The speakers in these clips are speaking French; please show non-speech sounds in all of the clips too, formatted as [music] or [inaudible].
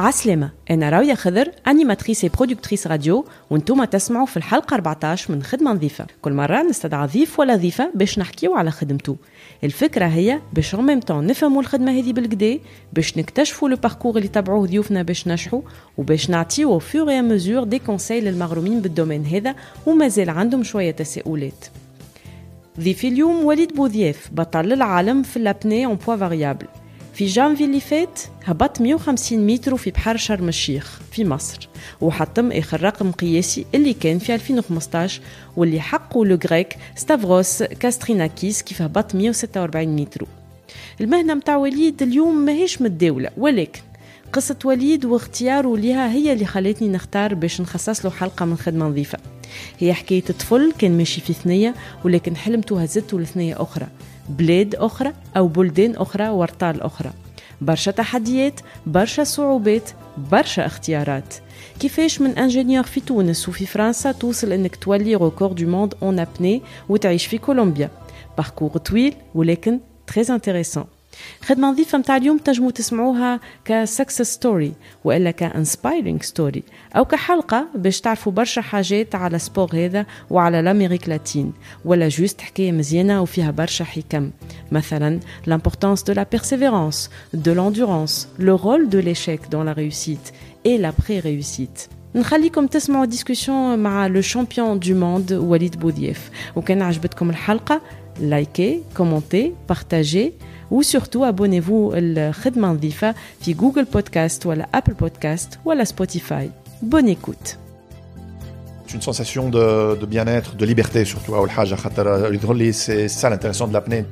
عسلامة أنا راوية خضر أنيماتريس اي برودكتريس راديو وانتم تسمعوا في الحلقة 14 من خدمة نظيفة كل مرة نستدعى ضيف ولا ضيفة باش نحكيو على خدمته الفكرة هي باش اون ميم طون نفهموا الخدمة هذه بالكدا باش نكتشفوا لو باركور اللي تبعوه ضيوفنا باش نجحوا وباش نعطيو فور اي مزور دي كونساي للمغرومين بالدومين هذا ومازال عندهم شوية تساؤلات ضيفي اليوم وليد بوذياف بطل العالم في لابني اون بوا فاريابل في جانفي اللي فات هبط 150 متر في بحر شرم الشيخ في مصر وحطم آخر رقم قياسي اللي كان في 2015 واللي حقه لو غريك ستافروس كاستريناكيس كيف هبط 146 متر المهنة متاع وليد اليوم ماهيش متداولة ولكن قصة وليد واختياره لها هي اللي خلتني نختار باش نخصص له حلقة من خدمة نظيفة هي حكاية طفل كان ماشي في ثنية ولكن حلمته هزته لثنية أخرى بلاد أخرى أو بلدان أخرى ورطال أخرى برشا تحديات برشا صعوبات برشا اختيارات كيفاش من انجينيور في تونس وفي فرنسا توصل انك تولي ريكور دو موند اون ابني وتعيش في كولومبيا باركور طويل ولكن تري انتريسون خدمة نظيفة متاع اليوم تنجموا تسمعوها كسكسس ستوري وإلا كانسبايرينج ستوري أو كحلقة باش تعرفوا برشا حاجات على سبور هذا وعلى لاميريك لاتين ولا جوست حكاية مزيانة وفيها برشا حكم مثلا l'importance دو لا persévérance, دو l'endurance, لو رول دو ليشيك dans لا réussite et la pré-réussite. نخليكم تسمعوا ديسكسيون مع لو شامبيون دو موند وليد بوديف وكان عجبتكم الحلقه لايكي كومونتي بارتاجي ou surtout abonnez-vous euh, le وسورتو ابونيفو google Google Podcast ou la Apple Podcast ou la Spotify bonne écoute C'est une sensation de, bien-être, de liberté surtout. C'est ça l'intéressant de l'apnée.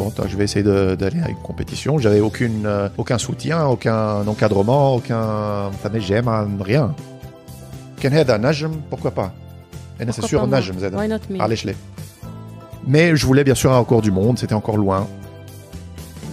Bon, je vais essayer d'aller à une compétition. J'avais aucune, euh, aucun soutien, aucun encadrement, aucun. j'aime rien. Ken najem pourquoi pas C'est sûr, Allez, je Mais je voulais bien sûr encore du monde, c'était encore loin.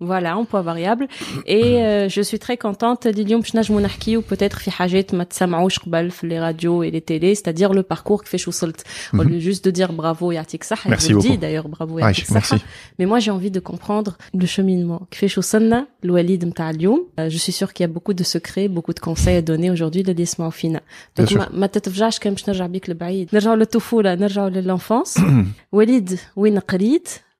Voilà, en poids variable. Et euh, je suis très contente d'Idium Pchnaj Mounarki ou peut-être Fihajet Matsamaouch Kbalf, les radios et les télé c'est-à-dire le parcours que fait Choussolt. Au mhm. lieu juste de dire bravo Yartik Sahar, je beaucoup. dis d'ailleurs bravo Yartik Sahar. Mais moi j'ai envie de comprendre le cheminement que fait Choussolna, l'Oualid Mta'alium. Euh, je suis sûre qu'il y a beaucoup de secrets, beaucoup de conseils à donner aujourd'hui de Disma Ofina. Donc ma tête vjaj Kem le Baïd. N'arjaou le Tofu, là, l'enfance. [clears throat] Walid,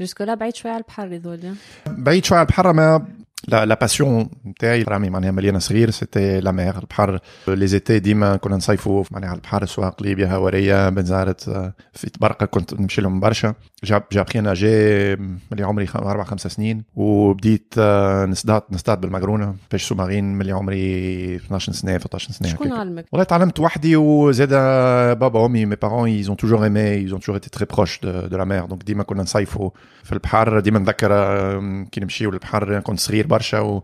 جوسكو لا بعيد شوي على البحر هذول بعيد شوي على البحر ما لا لا باسيون تاعي رامي معناها مليانه صغير سيتي لا مير البحر لي زيتي ديما كنا نصيفوا معناها على البحر سواق ليبيا هواريه بنزارة في تبرقه كنت نمشي لهم برشا جاب جاب خينا جي ملي عمري اربع خمس سنين وبديت نصطاد نصطاد بالمقرونه باش مارين ملي عمري 12 سنه 13 سنه شكون علمك؟ والله تعلمت وحدي وزاد بابا وامي مي بارون ايزون توجور ايمي ايزون توجور ايتي تري بروش دو لا مير دونك ديما كنا نصيفوا في البحر ديما نذكر كي نمشيو للبحر كنت صغير برشا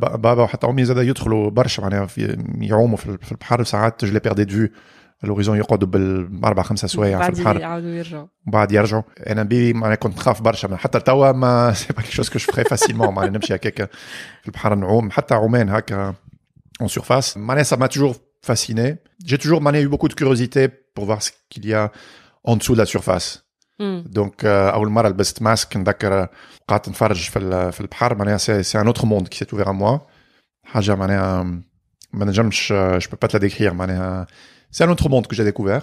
بابا وحتى امي زاد يدخلوا برشا معناها يعوموا في البحر ساعات لي بيردي دو يقعدوا بالاربع خمسه سوايع في البحر يرجعوا انا كنت برشا حتى توا ما في البحر حتى هكا surface. ça m'a toujours fasciné. J'ai toujours mané, eu beaucoup de curiosité pour voir ce qu'il y a en dessous de la surface. Mm. donc, l'aulne marre, le buste masque, on a des carrés, on va être en froid, je suis dans la, dans la c'est un autre monde qui s'est ouvert à moi, une chose que je ne peux pas te décrire, c'est un autre monde que j'ai découvert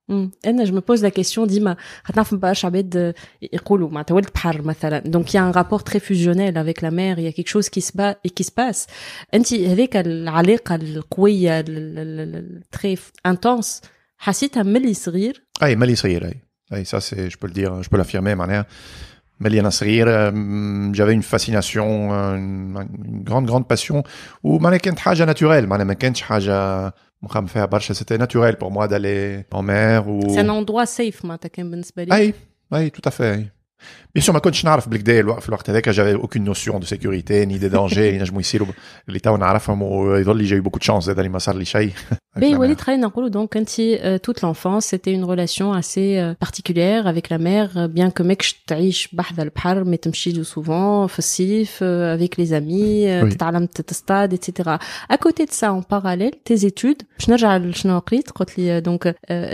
je me pose la question donc il y a un rapport très fusionnel avec la mère il y a quelque chose qui se bat et qui se passe avec très intense ça c'est je peux le dire je peux l'affirmer j'avais une fascination une grande grande passion ou naturel c'était naturel pour moi d'aller en mer. C'est un endroit safe, moi, à Takenbunsbeli. Oui, tout à fait. Bien sûr, ma كنتش aucune notion de sécurité ni de danger. [laughs] Euh, j'ai eu beaucoup de chance d'aller des صار لي شيء. Ben est très donc euh, toute l'enfance c'était une relation assez euh, particulière avec la mère bien que bah, souvent avec les amis etc. À côté de ça en parallèle tes études Je donc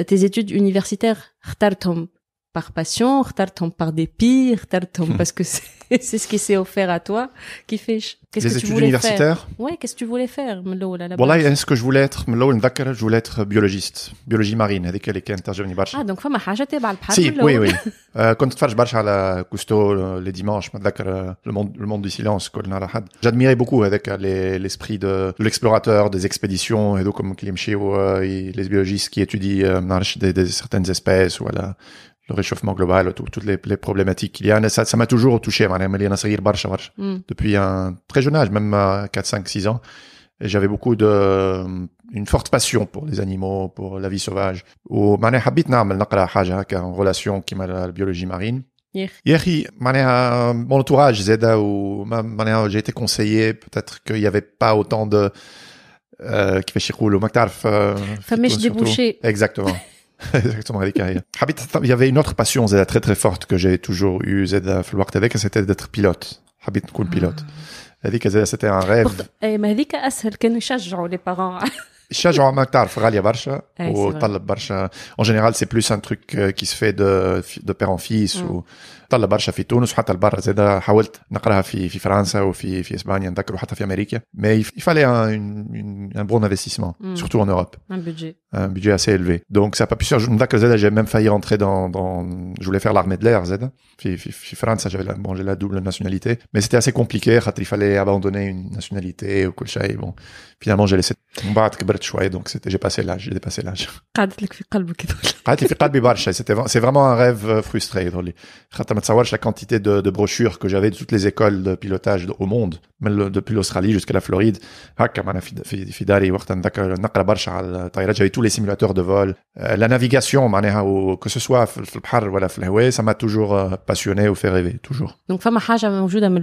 tes études universitaires par passion, retard par dépit, pires, hmm. parce que [laughs] c'est ce qui s'est offert à toi qui fait qu'est-ce que tu voulais universitaires. faire Ouais, qu'est-ce que tu voulais faire Voilà, est-ce que je voulais être je voulais être biologiste, biologie marine, avec Ah, donc فما حاجة تبع البحر Si, oui, oui. كنت [laughs] euh, à la Cousteau euh, les dimanches, le monde le monde du silence J'admirais beaucoup avec euh, l'esprit de l'explorateur, des expéditions et donc comme les biologistes qui étudient des certaines espèces ou le réchauffement global, toutes les, problématiques qu'il y a. Ça, ça m'a toujours touché, mm. depuis un très jeune âge, même à 4, 5, 6 ans. J'avais beaucoup de, une forte passion pour les animaux, pour la vie sauvage. Ou, eh, hein, en relation qui la biologie marine. Hier, eh, euh, mon entourage, Zeda, ou eh, j'ai été conseillé, peut-être qu'il n'y avait pas autant de, euh, qui fait chirou, le euh, Exactement. [laughs] [laughs] il y avait une autre passion, très très forte, que j'ai toujours eu, Zeda, c'était d'être pilote. Habit cool ah. pilote. c'était un rêve en général c'est plus un truc euh, qui se fait de de père en fils mm. ou je suis allé beaucoup dans le Tounes, même dans le Barre, j'ai essayé de la l'écrire en France ou en Espagne, même en Amérique, mais il fallait un bon investissement, mm. surtout en Europe. Un budget. Un budget assez élevé. Donc ça n'a pas pu se faire. Je me souviens, j'ai même failli rentrer dans... Je voulais faire l'armée de l'air, en France, j'avais la double nationalité, mais c'était assez compliqué, parce il fallait abandonner une nationalité au quelque et bon finalement j'ai laissé donc j'ai passé l'âge j'ai dépassé l'âge c'est vraiment un rêve euh, frustré la quantité de, brochures que j'avais de toutes les écoles de pilotage au monde depuis l'Australie jusqu'à la Floride j'avais tous les simulateurs de vol euh, la navigation que ce soit ça m'a toujours euh, passionné ou fait rêver toujours donc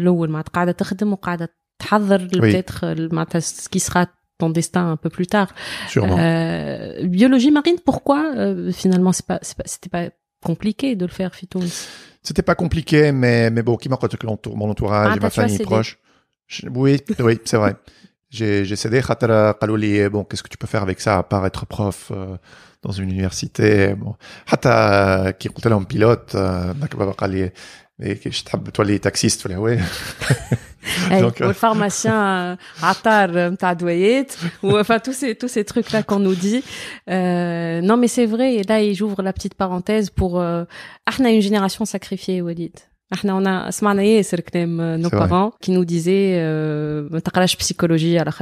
الاول peut-être euh, ce qui sera ton destin un peu plus tard. Euh, biologie marine, pourquoi euh, finalement c'est pas, c'était pas compliqué de le faire, Fito C'était pas compliqué, mais mais bon, qui m'a mon entourage, ah, ma famille proche. oui, oui, c'est vrai. J'ai cédé, bon, qu'est-ce que tu peux faire avec ça à part être prof dans une université bon. qui comptait en pilote, les taxistes, [laughs] Donc, Les euh, pharmaciens, pharmacien pharmacien, euh, euh, ou enfin tous ces tous ces trucs là qu'on nous dit euh, non mais c'est vrai et là j'ouvre la petite parenthèse pour euh, a une génération sacrifiée Walid Ahna on a, on a, on a nos parents qui nous disaient, matarlash psychologie à la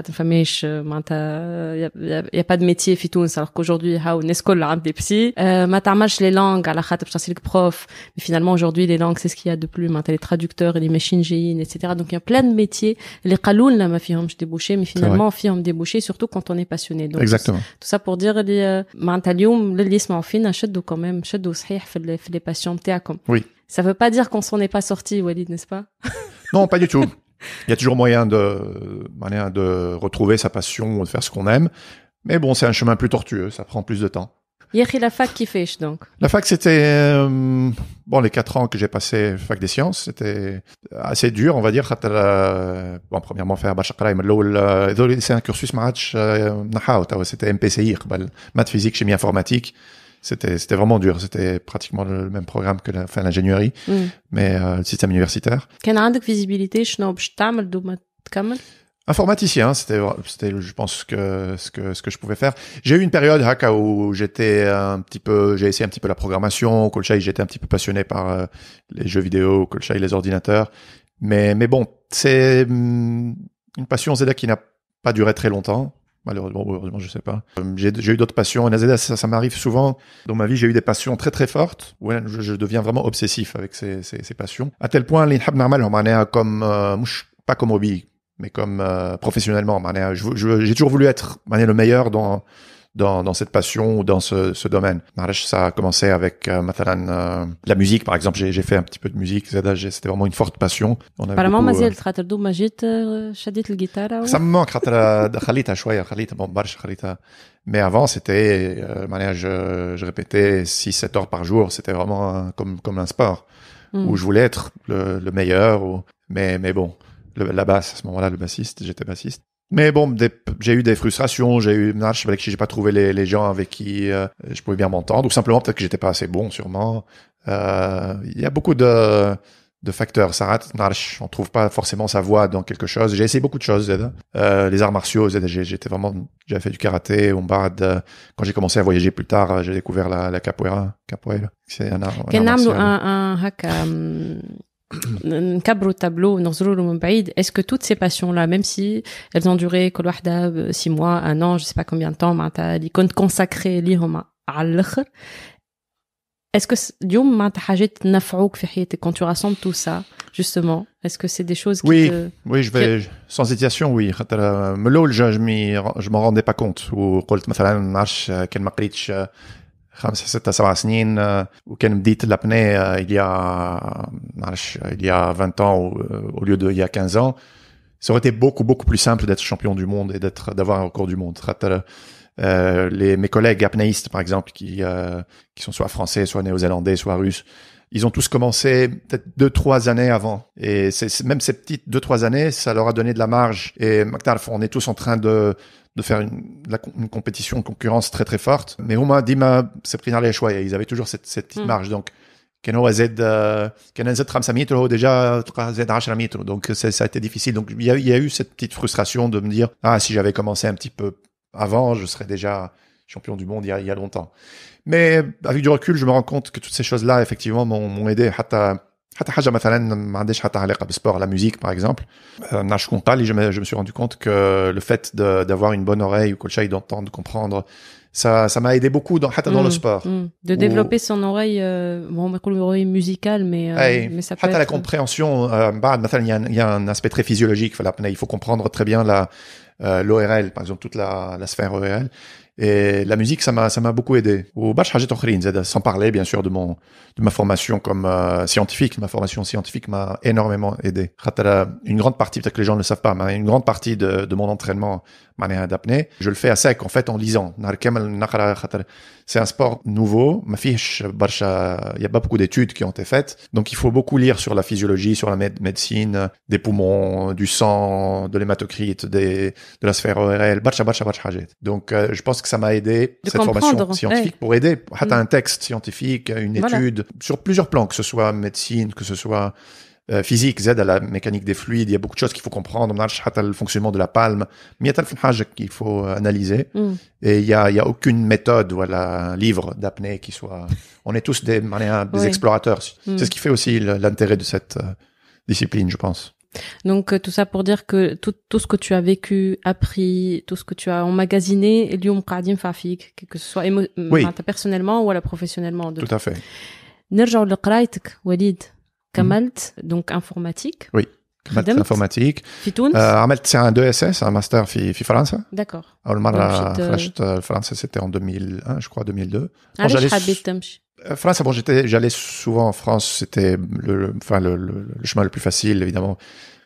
y a pas de métier fit tout Alors qu'aujourd'hui, ha on est scolar des euh matarlash les langues à la quaten parce que c'est prof. Mais finalement aujourd'hui les langues c'est ce qu'il y a de plus, maintenant les traducteurs, les machines géines, etc. Donc il y a plein de métiers. Les jaloul là ma firme je débouche mais finalement en firme déboucher surtout quand on est passionné. Exactement. Tout ça pour dire des, mat alium l'list ma firme chedou quand même chedou c'est sûr fait les, passionnés comme. Oui. Ça ne veut pas dire qu'on s'en est pas sorti, Walid, n'est-ce pas [laughs] Non, pas du tout. [laughs] Il y a toujours moyen de, de retrouver sa passion de faire ce qu'on aime. Mais bon, c'est un chemin plus tortueux, ça prend plus de temps. la fac qui fait, donc La fac, c'était... Euh, bon, les quatre ans que j'ai passé fac des sciences, c'était assez dur, on va dire. premièrement, faire c'est un cursus match, euh, c'était MPCI, maths, physique, chimie informatique. C'était vraiment dur. C'était pratiquement le même programme que la, l'ingénierie, mm. mais euh, le système universitaire. visibilité Informaticien, hein, c'était c'était je pense que ce que je pouvais faire. J'ai eu une période hein, où j'étais un petit peu j'ai essayé un petit peu la programmation, j'étais un petit peu passionné par euh, les jeux vidéo, et les ordinateurs. Mais mais bon, c'est hum, une passion Zeda qui n'a pas duré très longtemps malheureusement, heureusement, je sais pas. Euh, j'ai eu d'autres passions. ça, ça m'arrive souvent. Dans ma vie, j'ai eu des passions très très fortes. Ouais, je, deviens vraiment obsessif avec ces, ces, ces passions. À tel point, l'inhab normal, on comme, euh, pas comme hobby, mais comme euh, professionnellement. J'ai toujours voulu être le meilleur dans dans, dans cette passion ou dans ce, ce domaine. ça a commencé avec euh, euh la musique, par exemple. J'ai fait un petit peu de musique. C'était vraiment une forte passion. On Apparemment, Ça me manque. Euh, bon برشا Khalita. mais avant, c'était, euh, je, je, répétais 6-7 heures par jour. C'était vraiment comme, comme un sport hmm. où je voulais être le, le meilleur. Ou... Mais, mais bon, la basse, à ce moment-là, le bassiste, j'étais bassiste. Mais bon, j'ai eu des frustrations, j'ai eu ah, je avec qui j'ai pas trouvé les, les, gens avec qui euh, je pouvais bien m'entendre, ou simplement peut-être que j'étais pas assez bon, sûrement. Euh, il y a beaucoup de, de facteurs. ça Narsh, on trouve pas forcément sa voix dans quelque chose. J'ai essayé beaucoup de choses, Z. Euh, les arts martiaux, Z. j'étais vraiment, j'avais fait du karaté, barde. Quand j'ai commencé à voyager plus tard, j'ai découvert la, capoeira. Capoeira, c'est un art cabre tableau est-ce que toutes ces passions là même si elles ont duré euh, six mois un an je sais pas combien de temps mais t'as l'icône consacrée l'irma est-ce que quand tu rassembles tout ça justement est-ce que c'est des choses oui oui je vais sans hésitation oui euh, je m'en rendais pas compte ou euh, dit ستة il سنين وكان لابني il y a 20 ans eh, au lieu de il y a 15 ans ça aurait été beaucoup beaucoup plus simple d'être champion du monde et d'être d'avoir un record du monde. Euh, les, mes collègues apnéistes par exemple qui euh, qui sont soit français, soit néo-zélandais, soit russes, ils ont tous commencé peut-être deux, trois années avant. Et c'est, même ces petites deux, trois années, ça leur a donné de la marge. Et on est tous en train de, de faire une, une compétition, une concurrence très, très forte. Mais au moins, Dima, c'est pris les choix ils avaient toujours cette, cette petite mm. marge. Donc, déjà donc ça a été difficile donc il y, a, eu cette petite frustration de me dire ah si j'avais commencé un petit peu avant je serais déjà champion du monde il y a longtemps mais avec du recul, je me rends compte que toutes ces choses-là, effectivement, m'ont aidé. la حاجه مثلا exemple euh, je me suis rendu compte que le fait d'avoir une bonne oreille ou colchay d'entendre comprendre ça m'a aidé beaucoup dans dans le mm. sport mm. de développer son oreille euh, bon on oreille musicale euh, mais ça peut la compréhension bah, il y a un aspect très physiologique il faut comprendre très bien la l'ORL par exemple toute la la sphère ORL et la musique, ça m'a, ça m'a beaucoup aidé. Au sans parler bien sûr de mon, de ma formation comme euh, scientifique. Ma formation scientifique m'a énormément aidé. Une grande partie, peut-être que les gens ne le savent pas, mais une grande partie de, de mon entraînement je le fais à sec, en fait, en lisant. C'est un sport nouveau. Il n'y a pas beaucoup d'études qui ont été faites. Donc, il faut beaucoup lire sur la physiologie, sur la médecine, des poumons, du sang, de l'hématocrite, de la sphère ORL. Donc, euh, je pense que ça m'a aidé, cette formation scientifique, pour aider à mm. un texte scientifique, une étude, sur plusieurs plans, que ce soit médecine, que ce soit euh, physique Z à la mécanique des fluides il y a beaucoup de choses qu'il faut comprendre on a le fonctionnement de la palme mais il y a de qu'il faut euh, analyser mm. et il y a, y a aucune méthode voilà livre d'apnée qui soit on est tous des des explorateurs mm. c'est ce qui fait aussi l'intérêt de cette euh, discipline je pense donc tout ça pour dire que tout, ce que tu as vécu, appris, tout ce que tu as emmagasiné, Fafik, que ce soit personnellement ou à la professionnellement. tout à fait. Walid, Kamalt, mhm. donc informatique. Oui. Kamalt, informatique. Fitoun. Kamalt, euh, c'est un 2SS, un master FI, France. D'accord. Allemand, la France, c'était en 2001, je crois, 2002. Ah, euh, France, j'allais souvent en France, c'était le, le, chemin le plus facile, évidemment.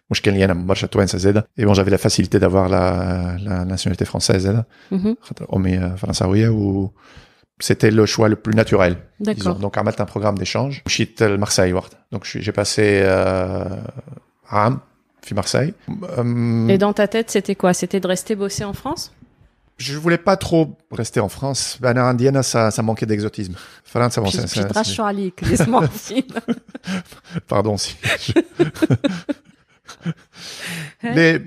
Moi, je suis lien à ça aide. Et bon, j'avais la facilité d'avoir la, nationalité française, aide. Mm -hmm. On ou c'était le choix le plus naturel. D'accord. Donc Armat, un programme d'échange. à Marseille, Ward. Donc j'ai passé euh, à puis Marseille. Euh, Et dans ta tête, c'était quoi C'était de rester bosser en France je voulais pas trop rester en France. Ben, Indiana, ça, ça manquait d'exotisme. France, ça manquait. Puis, [laughs] Pardon si. [laughs] Mais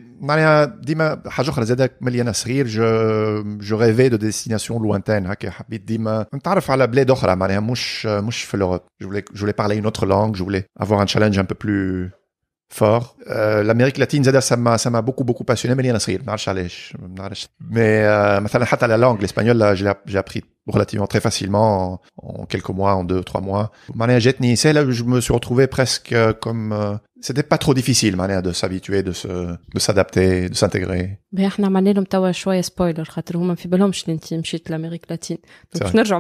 je rêvais de destination اخرى hein, euh, Je voulais parler une autre langue je voulais avoir un challenge un peu plus fort euh, l'Amérique latine ça m'a beaucoup passionné mais euh, la langue l'espagnol j'ai appris relativement très facilement en, quelques mois, en deux, trois mois. là je me suis retrouvé presque euh, comme euh, c'était pas trop difficile Mané de s'habituer, de se de s'adapter, de s'intégrer. احنا je لهم شويه سبويلر خاطر هما في بالهمش اللي انت مشيت لامريك je في je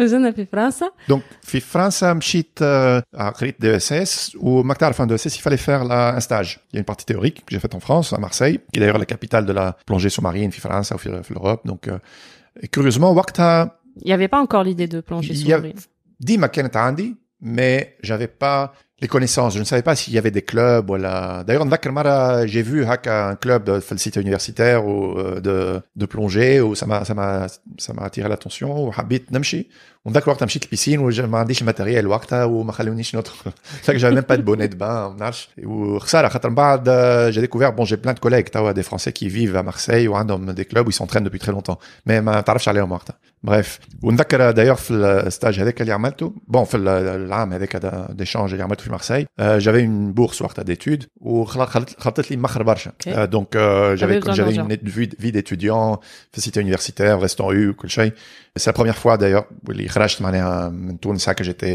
مازلنا في فرنسا دونك في فرنسا مشيت قريت France, je suis [laughs] je تعرف ان euh, il fallait faire la, un stage il y a une partie théorique que j'ai faite en France à Marseille qui est d'ailleurs la capitale de la plongée sous-marine في France وفي في l'Europe donc curieusement وقتها il n'y avait pas encore l'idée de plonger sur a... Dima كانت عندي mais j'avais pas les connaissances. Je ne savais pas s'il y avait des clubs. Voilà. D'ailleurs, j'ai vu un club de site universitaire ou euh, de, de plongée ou ça m'a ça m'a ça m'a attiré l'attention. Ou habite Namchi. On d'accord, tu la piscine où je m'en dis le matériel ou ou ma notre. C'est que j'avais même pas de bonnet de bain. Ou ça, la j'ai découvert. Bon, j'ai plein de collègues. T'as des Français qui vivent à Marseille ou un homme des clubs où ils s'entraînent depuis très longtemps. Mais ma tarif allé en Marta. Bref. On d'accord euh, d'ailleurs le euh, stage avec les Bon, fait l'âme avec d'échange les Marseille, euh, j'avais une bourse d'études où euh, euh, j'avais j'avais une vie d'étudiant, facilité universitaire, restant U, C'est la première fois d'ailleurs Il que j'étais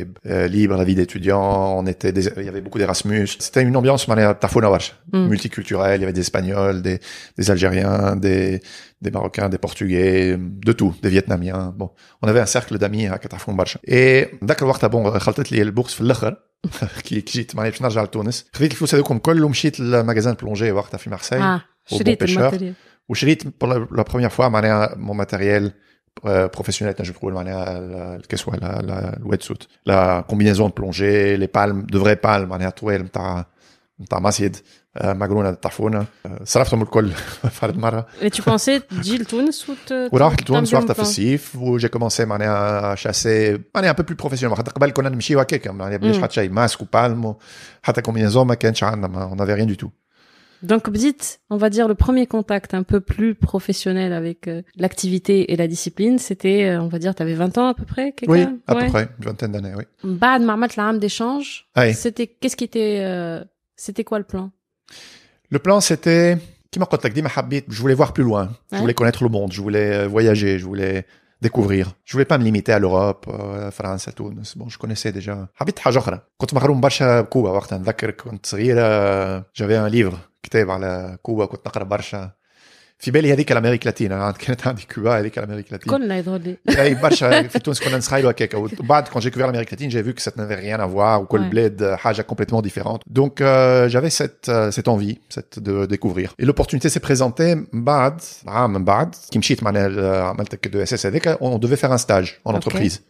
libre, la vie d'étudiant, on était il y avait beaucoup d'Erasmus. C'était une ambiance hmm. multiculturelle, il y avait des espagnols, des algériens, des des Marocains, des Portugais, de tout, des Vietnamiens. Bon, on avait un cercle d'amis à Katafon Et d'accord, bon, خلطت [laughs] qui chipit. Maintenant j'allais au Tunes. Je dis qu'il faut savoir comment coller l'oumchit le magasin de plongée. voir que tu as fait Marseille. Ah, j'ai le matériel. pour la première fois, m'amené mon matériel euh, professionnel, t'as vu que j'ai pu le m'amené, qu'est-ce que la, combinaison de plongée, les palmes, de vraies palmes, m'amené à tourner, m'ont ta, m'ont ta massé euh, euh, [laughs] et tu pensais تجي لتونس à وراحت لتونس وقتها في الصيف وجي كومونسي معناها Donc, on va dire le premier contact un peu plus professionnel avec euh, l'activité et la discipline, c'était, on va dire, tu avais 20 ans à peu près Oui, à peu près, une vingtaine d'années, oui. Marmat, la rame d'échange, c'était, qu'est-ce qui était, c'était quoi le plan le plan, c'était qui m'a contacté, ma Je voulais voir plus loin. Je voulais connaître le monde. Je voulais euh, voyager. Je voulais découvrir. Je voulais pas me limiter à l'Europe, euh, à la France, et tout. Bon, je connaissais déjà. habit كنت euh, J'avais un livre qui était Cuba, Fibel, il y a des l'Amérique latine, y bah, Quand j'ai découvert l'Amérique latine, j'ai vu que ça n'avait rien à voir, ou que le bled, euh, haja, complètement différente. Donc, euh, j'avais cette, euh, cette envie, cette, de découvrir. Et l'opportunité s'est présentée, m'bad, m'bad, qu'il de SS on devait faire un stage en entreprise.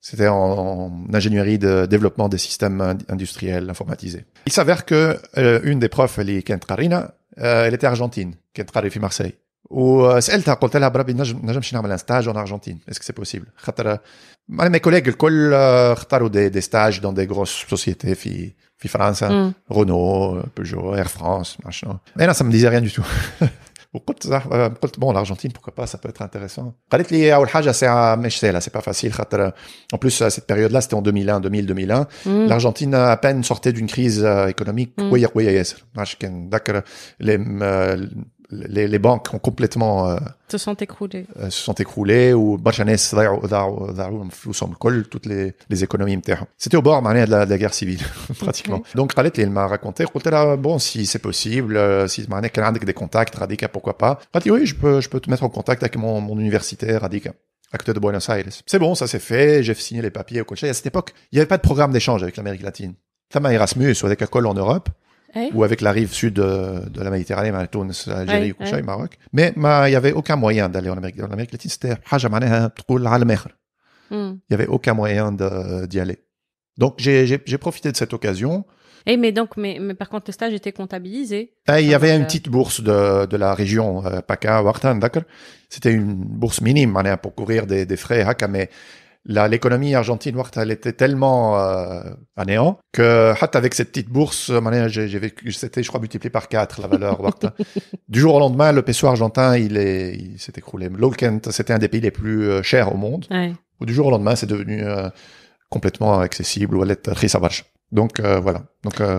C'était en, ingénierie de développement des systèmes industriels informatisés. Il s'avère que, une des profs, les qu'entre euh, elle était argentine, qui est arrivée à Marseille. Ou euh, elle t'a la Brabi, je jamais faire un stage en Argentine. Est-ce que c'est possible Mes collègues, ils euh, ont des stages dans des grosses sociétés, en France, hein. mm. Renault, Peugeot, Air France, machin. Mais là, ça ne me disait rien du tout. [laughs] Euh, bon, l'Argentine, pourquoi pas, ça peut être intéressant. Hein, c'est facile, euh. en plus cette période-là, c'était en 2001, 2000, 2001, l'Argentine a à peine sortait d'une crise euh, économique. Mm. les les, banques ont complètement euh, se sont écroulées euh, se sont écroulées ou toutes les, les économies c'était au bord de la, guerre civile [laughs] pratiquement donc Khaled il m'a raconté ah, bon si c'est possible euh, si a des contacts Radika pourquoi pas dit oui je peux je peux te mettre en contact avec mon, mon universitaire Radika à côté de Buenos Aires. C'est bon, ça c'est fait, j'ai signé les papiers au coach. À cette époque, il n'y avait pas de programme d'échange avec l'Amérique latine. Thama Erasmus, avec école en Europe, Hein? ou avec la rive sud de, de la Méditerranée, Tunis, Maroc. Mais il n'y avait aucun moyen d'aller en Amérique, en Amérique latine. C'était hein, hmm. il n'y avait aucun moyen d'y aller. Donc j'ai profité de cette occasion. Et eh, mais donc, mais, mais par contre, le stage était comptabilisé. Eh, il y avait une petite bourse de, de la région euh, Wartan, d'accord C'était une bourse minime, pour couvrir des, des frais, hein, mais l'économie argentine elle était tellement euh, à néant que avec cette petite bourse j'ai vécu c'était je crois multiplié par quatre, la valeur [laughs] du jour au lendemain le peso argentin il est il s'est écroulé l'Olkent c'était un des pays les plus euh, chers au monde ouais. du jour au lendemain c'est devenu euh, complètement accessible ou à donc euh, voilà donc à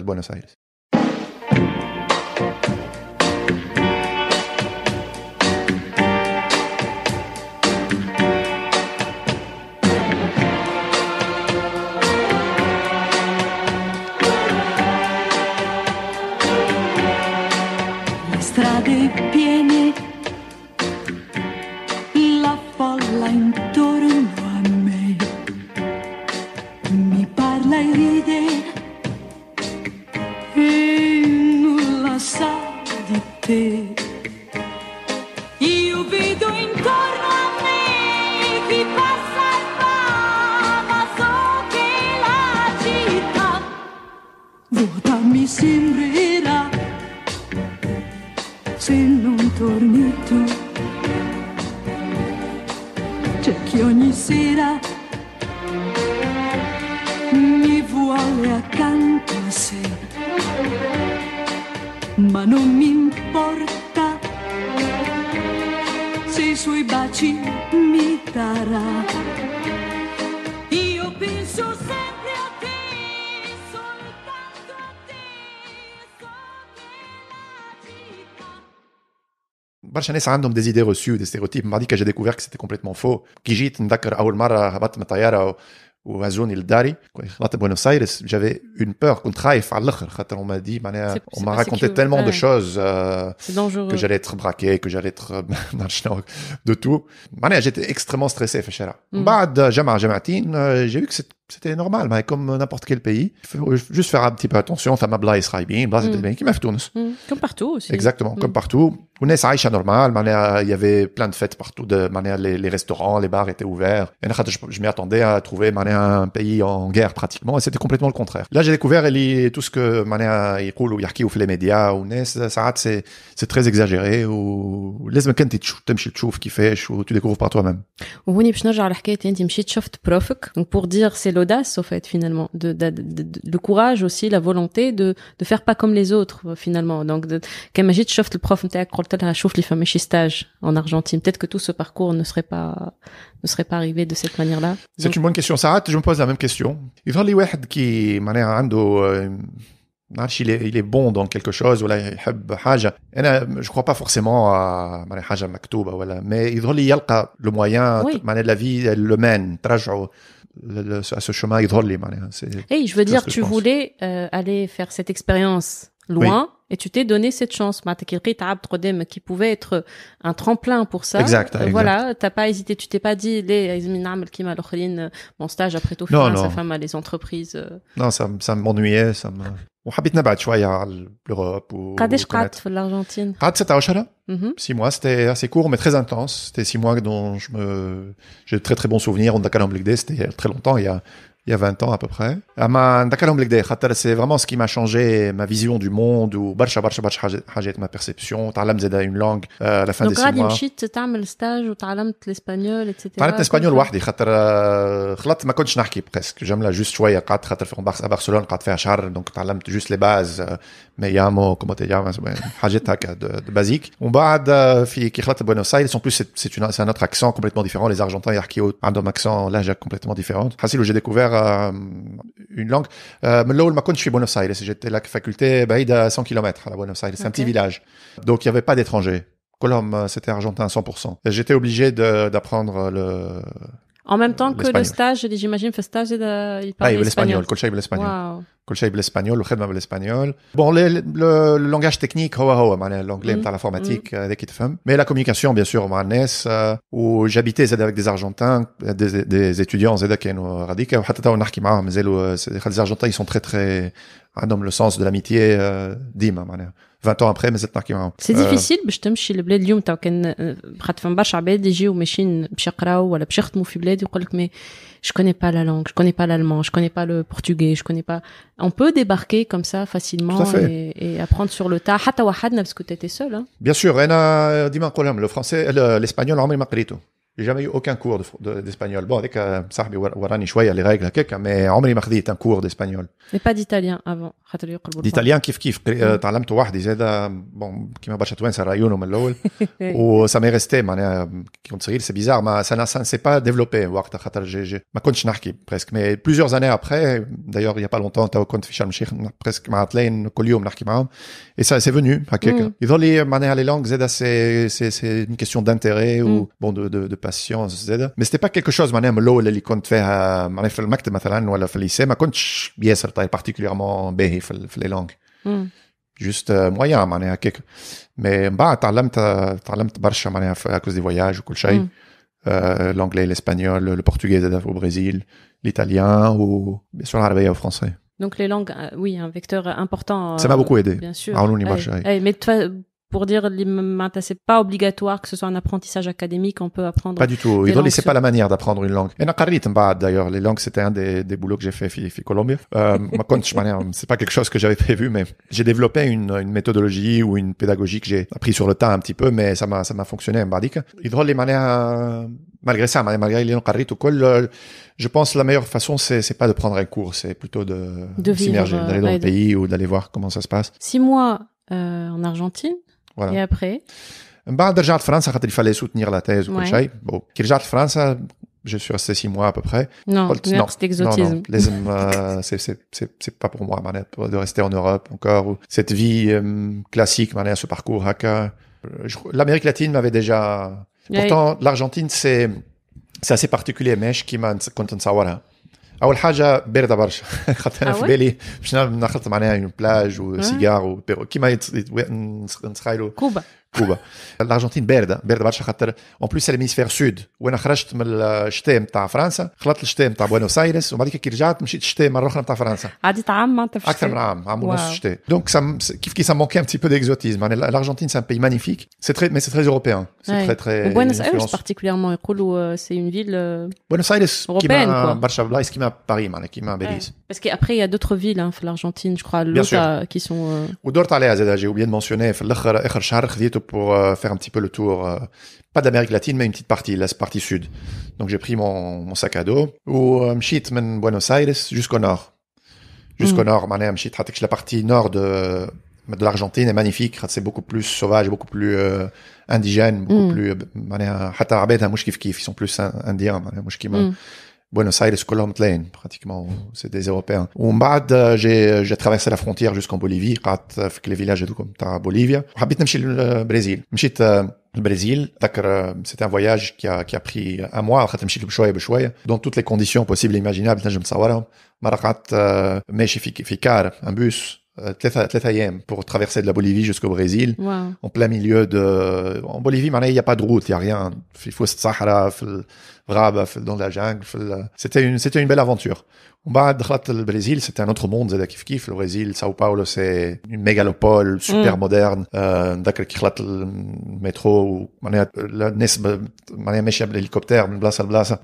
Buenos Aires te. Io vedo intorno a me chi passa il va, so che la città vuota mi sembrerà se non torni tu. C'è chi ogni sera mi vuole accanto a sé, ma non mi importa se i suoi baci mi darà. Io penso sempre a te, soltanto a te, sopra la città. عندهم des idées reçues, des stéréotypes. Mardi que j'ai découvert que c'était complètement faux. Qui ndakar aoul marra, habat matayara, ou à à Buenos Aires, j'avais une peur qu'on On m'a dit, on m'a raconté tellement de choses euh, que j'allais être braqué, que j'allais être euh, [laughs] de tout. J'étais extrêmement stressé, après mm. euh, j'ai vu que cette c'était normal, mais comme n'importe quel pays, faut juste faire un petit peu attention, ça m'a bien, bien, mm. qui m'a fait mm. Comme partout aussi. Exactement, comme mm. partout. On est normal, il y avait plein de fêtes partout, de manière les, restaurants, les bars étaient ouverts. je, m'attendais m'y attendais à trouver un pays en guerre pratiquement, et c'était complètement le contraire. Là, j'ai découvert et tout ce que manière il ou ou les médias ou c'est c'est très exagéré ou les quand tu tu découvres par toi-même. pour dire c'est au fait, finalement, de, le courage aussi, la volonté de, de faire pas comme les autres, finalement. Donc, quand chauffe le prof, les stage en Argentine. Peut-être que tout ce parcours ne serait pas, ne serait pas arrivé de cette manière-là. C'est une bonne question. Sarah, je me pose la même question. Il y a qui, euh, il est, il est bon dans quelque chose ou là, il aime je crois pas forcément à haja مكتوبه ولا mais il y le moyen de la vie elle le mène à ce chemin hey, je veux dire, tu voulais euh, aller faire cette expérience loin et tu t'es donné cette chance qui pouvait être un tremplin pour ça exact, euh, voilà t'as pas hésité tu t'es pas dit les euh, mon stage après tout non, ça femme à les entreprises non ça, ça m'ennuyait ça m'a وحبيت نبعد شويه على الاوروب و... قداش قعدت في الارجنتين؟ قعدت ست اشهر 6 mois c'était assez court mais très intense c'était 6 mois dont je me j'ai très très bons souvenirs on a calme c'était très longtemps il y a il y a 20 ans à peu près. Ah, c'est vraiment ce qui m'a changé ma vision du monde ou ma perception. Tu as une langue euh, à la fin des six mois. Donc, tu as un stage ou tu as l'espagnol, etc. Tu as l'espagnol, que Je ne suis pas presque. J'aime juste choisir quatre à Barcelone, quatre trucs Donc, j'ai appris juste les bases. Euh, mais il y a un mot, comment tu dis, de basique. On puis voir à Buenos Aires. En plus, c'est un autre accent complètement différent. Les Argentins et les ont un accent, complètement différent. C'est j'ai découvert. Euh, une langue. Euh, là où je suis Buenos Aires. J'étais à la faculté baïda à 100 km à Buenos Aires. C'est un petit village. Donc, il n'y avait pas d'étrangers. Colombe, euh, c'était argentin 100%. J'étais obligé d'apprendre le en même temps que le stage, j'imagine, le stage de, il parle ah, il espagnol. Ah, l'espagnol, espagnol. Wow. l'espagnol, le chèvre l'espagnol. Bon, le, le, le langage technique, oh, ho, oh, l'anglais, mm. l'informatique, mm. euh, femme, Mais la communication, bien sûr, au euh, où j'habitais, c'est avec des Argentins, des, des étudiants, c'est qu'ils nous radiquent. Les Argentins, ils sont très, très, un homme, le sens de l'amitié, euh, dîme, 20 ans après, mais c'est marqué C'est euh, difficile, je t'aime chez le bled, l'yum, t'as qu'un, euh, fin bach, abed, déjé, ou machine, pchakrao, ou la pchakt moufi bled, ou dit mais je connais pas la langue, je connais pas l'allemand, je connais pas le portugais, je connais pas. On peut débarquer comme ça, facilement, et, apprendre sur le ta, hatawahadna, parce que étais seul, hein. Bien sûr, rien à, euh, dis-moi, le français, l'espagnol, l'homme et maqrito j'ai jamais eu aucun cours d'espagnol. De, de, bon, avec euh, les règles, mais Omri m'a dit un cours d'espagnol. Mais pas d'italien avant. D'italien, kif kif. Mm. Euh, disait, bon, qui m'a battu un rayon, mais l'aul. Ou ça m'est resté, euh, qui ont c'est bizarre, mais ça ne s'est pas développé. j'ai Ma conchinarki, presque. Mais plusieurs années après, d'ailleurs, il y a pas longtemps, t'as au compte Fichal Mchich, presque ma atlein, kolium, narkimam. Et ça, c'est venu. Mm. Ils ont les manières, les langues, c'est c'est c'est une question d'intérêt ou, mm. bon, de, de patience, ce Mais c'était pas quelque chose, moi-même, l'eau, euh, fait compte faire, dans le magasin, par exemple, ou dans le lycée, je n'étais pas particulièrement bien dans les langues. Hmm. Juste euh, moyen, moi-même, un peu. Mais après, j'ai appris beaucoup à cause des voyages ou ça. Hmm. Euh, l'anglais, l'espagnol, le portugais, au Brésil, l'italien, ou sur l'arabia ou le français. Donc les langues, oui, un vecteur important. Ça m'a beaucoup aidé, bien sûr. Ah, mais toi pour dire c'est pas obligatoire que ce soit un apprentissage académique on peut apprendre pas du tout ils c'est pas la manière d'apprendre une langue et d'ailleurs les langues c'était un des, des boulots que j'ai fait en Colombie euh, [laughs] c'est pas quelque chose que j'avais prévu mais j'ai développé une, une, méthodologie ou une pédagogie que j'ai appris sur le tas un petit peu mais ça m'a ça m'a fonctionné les malgré ça, malgré les euh, je pense que la meilleure façon, c'est, c'est pas de prendre un cours, c'est plutôt de, s'immerger, d'aller dans le pays ou d'aller voir comment ça se passe. Six mois euh, en Argentine, et après bah, Il il fallait soutenir la thèse ou bon je suis resté six mois à peu près. Non, c'est non, non, euh, [laughs] c'est pas pour moi de rester en Europe encore. cette vie euh, classique, ce parcours hack L'Amérique latine m'avait déjà. Pourtant, l'Argentine, c'est assez particulier, mais je qui m'a اول حاجه بارده برشا [laughs] خاطر انا في بالي باش نخلط معناها يعني بلاج وسيجار وبيرو كيما نتخيلوا كوبا l'Argentine Berde, en plus l'hémisphère sud, France, Buenos Aires, Donc ça manquait un petit peu d'exotisme, hein. l'Argentine c'est un pays magnifique, mais c'est très européen, c'est très très particulièrement euh, c'est une ville euh, Buenos Aires Parce qu'après il y a d'autres villes hein, l'argentine je crois qui sont euh, j'ai oublié de mentionner pour euh, faire un petit peu le tour, pas euh, pas d'Amérique latine, mais une petite partie, la partie sud. Donc j'ai pris mon, sac à dos, ou euh, de Buenos Aires jusqu'au nord. Jusqu'au hmm. nord, mané, la partie nord de, de l'Argentine est magnifique, c'est beaucoup plus sauvage, beaucoup plus indigène, beaucoup hmm. plus, mané, hein, ils sont plus indiens, mané, hein. hmm. Buenos Aires, Colombie, pratiquement, c'est des Européens. Un bad, euh, euh, j'ai, traversé la frontière jusqu'en Bolivie, euh, quand les villages de comme ça, Bolivie. J'habite même chez le Brésil. Chez au Brésil, C'était un voyage qui a, pris un mois, j'ai même chez le brésil, dans toutes les conditions possibles et imaginables, je me savoir. Marakat, mais Ficar, un bus. jours pour traverser de la Bolivie jusqu'au Brésil wow. en plein milieu de en Bolivie il n'y a pas de route il n'y a rien il faut le Sahara Vraba, dans la jungle. C'était une, c'était une belle aventure. le Brésil, c'était un autre monde, c'est kif kif. Le Brésil, Sao Paulo, c'est une mégalopole super mm. moderne. D'accord, le métro, l'hélicoptère,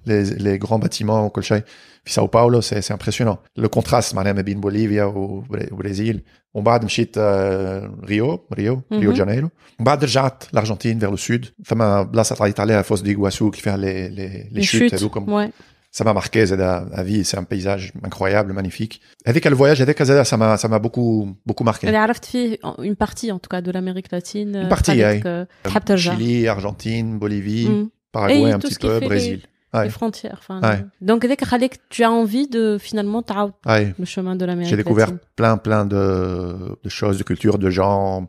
les, les grands bâtiments, Puis Sao Paulo, c'est impressionnant. Le contraste, Bolivia, ou au Brésil, euh, Rio, Rio, Rio, Rio ريو ريو جانيرو suis بعد رجعت l'Argentine, vers le sud فما بلاصه طلعت عليها فوس دي غواسو fosse فيها les لي لي شوت هذوكم Ça m'a marqué, Zedda, la vie. C'est un paysage incroyable, magnifique. Avec le voyage, avec ça m'a, beaucoup, beaucoup marqué. Elle a une partie, en tout cas, de l'Amérique latine. Une partie, oui. Euh, Chili, Argentine, Bolivie, mm. Paraguay, un petit peu, Brésil les frontières. Euh. Donc, dès que tu as envie de finalement le chemin de l'Amérique. J'ai découvert plein, plein de, de, choses, de cultures, de gens,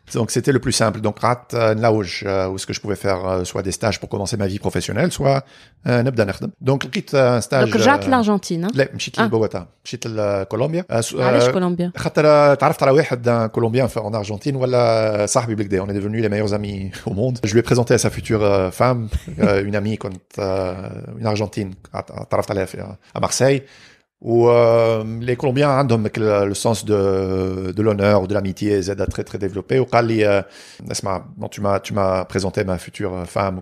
Donc c'était le plus simple. Donc rat euh, là euh, où je, où ce que je pouvais faire euh, soit des stages pour commencer ma vie professionnelle, soit un abdaner. Donc fait un stage. Donc en Argentine Là, je suis allé Bogota, je suis allé Colombie. Allez, Colombie. Quand tu as tu as rencontré un Colombien en Argentine, voilà, ça a été On est devenus les meilleurs amis [laughs] au monde. Je lui ai présenté à sa future femme une amie une Argentine, tu as rencontrée à Marseille où euh, les Colombiens hein, ont le, sens de, de l'honneur, de l'amitié, z très très développé. Ou euh, tu m'as tu m'as présenté ma future euh, femme ou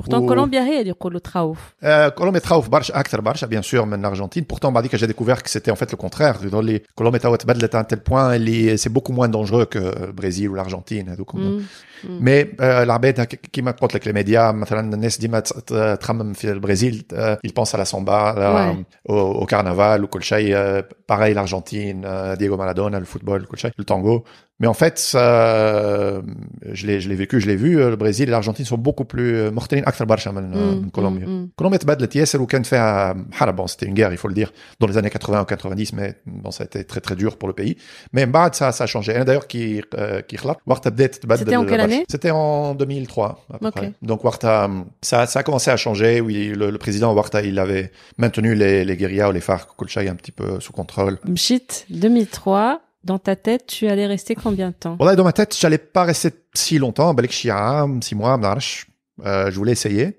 Pourtant, Colombie a dit le Trauf. Euh, Colombe et Trauf, Acter Barsha, bien sûr, mais l'Argentine. Pourtant, on bah, dit que j'ai découvert que c'était en fait le contraire. Colombe et Trauf, à un tel point, c'est beaucoup moins dangereux que le euh, Brésil ou l'Argentine. Hein, donc, Mm. mais euh, l'arbitre qui m'accorde avec les médias il euh, pense Brésil euh, il pense à la samba au carnaval au colchaï pareil l'Argentine Diego Maradona le football le le tango mais en fait je l'ai vécu je l'ai vu le Brésil et l'Argentine sont beaucoup plus mortels que mm, Colombie Ah bon, c'était une guerre il faut le dire dans les années 80 ou 90 mais ça a été très très dur pour le pays mais ça a changé il y en a d'ailleurs qui ont c'était en 2003, à peu Donc Warta, ça, ça, a commencé à changer. Oui, le, président Warta, il avait maintenu les, guérillas ou les FARC, Colchay, un petit peu sous contrôle. Mchit, 2003. Dans ta tête, tu allais rester combien de temps Dans ma tête, j'allais pas rester si longtemps. Belek six mois, euh, je voulais essayer.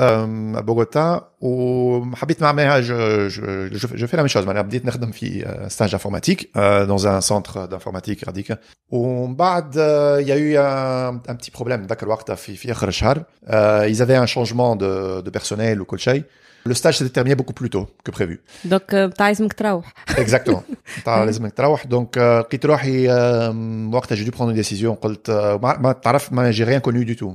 Euh, à Bogota ma je, je, je fais la même chose je بديت un un stage informatique euh, dans un centre d'informatique radical. au il y a eu un, petit problème d'accord, ils avaient un changement de, personnel ou coach. le stage s'est terminé beaucoup plus tôt que prévu. Donc, tu as [laughs] Exactement. Tu as Donc, j'ai dû prendre une décision. Je n'ai j'ai rien connu du tout.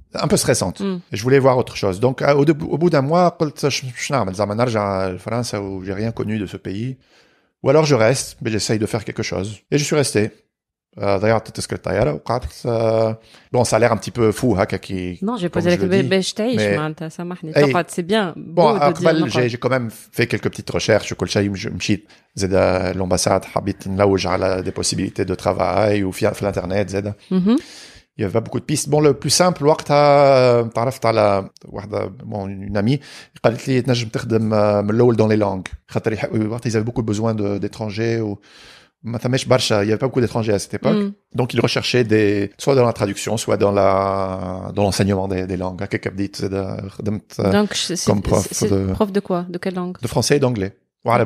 un peu stressante. Mm. Je voulais voir autre chose. Donc, au, bout d'un mois, France où j'ai rien connu de ce pays. Ou alors je reste, mais j'essaye de faire quelque chose. Et je suis resté. Euh, d'ailleurs, que bon, ça a l'air un petit peu fou, hein, qui. Non, j'ai posé la ça marche. C'est bien. Bon, après, j'ai quand même fait quelques petites recherches. Je suis euh, l'ambassade, habite là où j'ai des possibilités de travail ou via l'internet, mhm il y avait beaucoup de pistes bon le plus simple وقتها تعرفت على واحده une amie قالت لي تنجم تخدم من الاول dans les langues ils avaient beaucoup besoin d'étrangers ou il n'y avait pas beaucoup d'étrangers à cette époque. Mm. Donc, ils recherchaient des, soit dans la traduction, soit dans la, dans l'enseignement des, langues. Euh, euh, Donc, c'est prof de... prof de quoi? De quelle langue? De français et d'anglais. Voilà,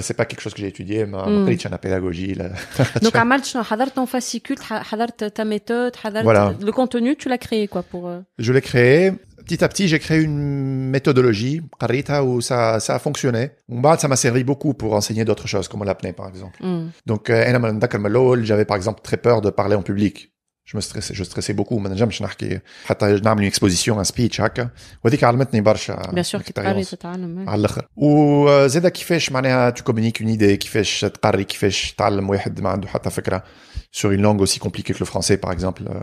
c'est pas quelque chose que j'ai étudié mais ما a la pédagogie [laughs] donc tu as حضرت ton fascicule ta méthode le contenu tu l'as créé quoi pour euh je l'ai créé petit à petit j'ai créé une méthodologie قريتها où ça a fonctionné ça m'a servi beaucoup pour enseigner d'autres choses comme l'apnée par exemple mm. donc euh, j'avais par exemple très peur de parler en public je me stressais, je stressais beaucoup. Mais j'aime bien une exposition, un speech, هكا. Hein. وديك hein. Bien sûr, كنت قاري تتعلم. c'est Et zeda qui معناها tu communiques une idée, sur une langue aussi compliquée que le français, par exemple. Euh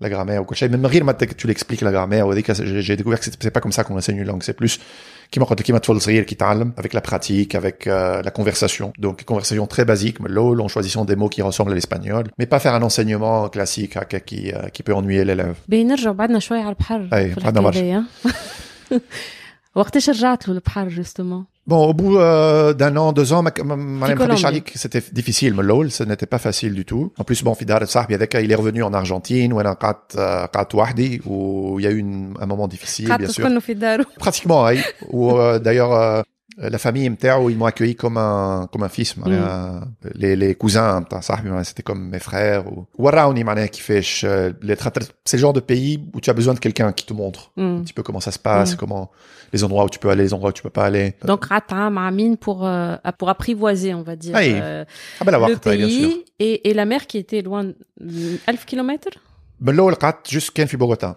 la grammaire ou quoi même rien tu l'expliques la grammaire j'ai découvert que c'est pas comme ça qu'on enseigne une langue c'est plus qui m'a qui m'a qui avec la pratique avec euh, la conversation donc conversation très basique lol en choisissant des mots qui ressemblent à l'espagnol mais pas faire un enseignement classique hein, qui euh, qui peut ennuyer l'élève [laughs] Bon, au bout euh, d'un an, deux ans, Madame Charlie, c'était difficile, mais l'ol, ce n'était pas facile du tout. En plus, bon, Fidar il est revenu en Argentine, euh, où il y a eu un moment difficile, bien sûr. Pratiquement, Ou euh, d'ailleurs, la famille ils m'ont accueilli comme un comme un fils mm. les, cousins c'était comme mes frères c'est le genre de pays où tu as besoin de quelqu'un qui te montre mm. un petit peu comment ça se passe mm. comment les endroits où tu peux aller les endroits où tu peux pas aller donc rata pour euh, pour apprivoiser on va dire euh, ah, ben, le pays et la mer qui était loin 1000 euh, km ben, Jusqu'à là,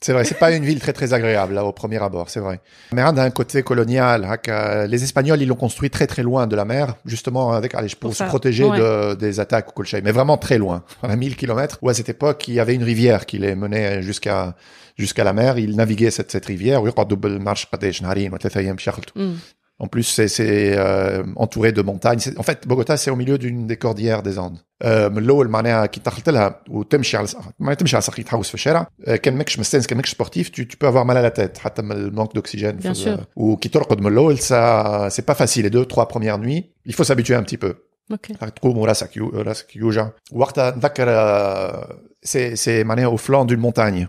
C'est vrai, c'est pas une ville très très agréable au premier abord, c'est vrai. Mais a hein, un côté colonial. Hein, euh, les Espagnols, ils l'ont construit très très loin de la mer, justement avec allez, pour, se protéger de, des attaques au mais vraiment très loin, à 1000 km. Ou à cette époque, il y avait une rivière qui les menait jusqu'à jusqu'à la mer. Ils naviguaient cette, cette rivière. En plus, c'est euh, entouré de montagnes. En fait, Bogota, c'est au milieu d'une des cordillères des Andes. Euh, l'eau, le manière qui t'achetait ou tu me chiales, tu me chiales, tu me chiales, tu me chiales, Quel mec sportif, tu peux avoir mal à la tête, tu as le manque d'oxygène. Ou qui t'a de l'eau, ça, c'est pas facile. Les deux, trois premières nuits, il faut s'habituer un petit peu. Ok. Euh, c'est, c'est mané au flanc d'une montagne.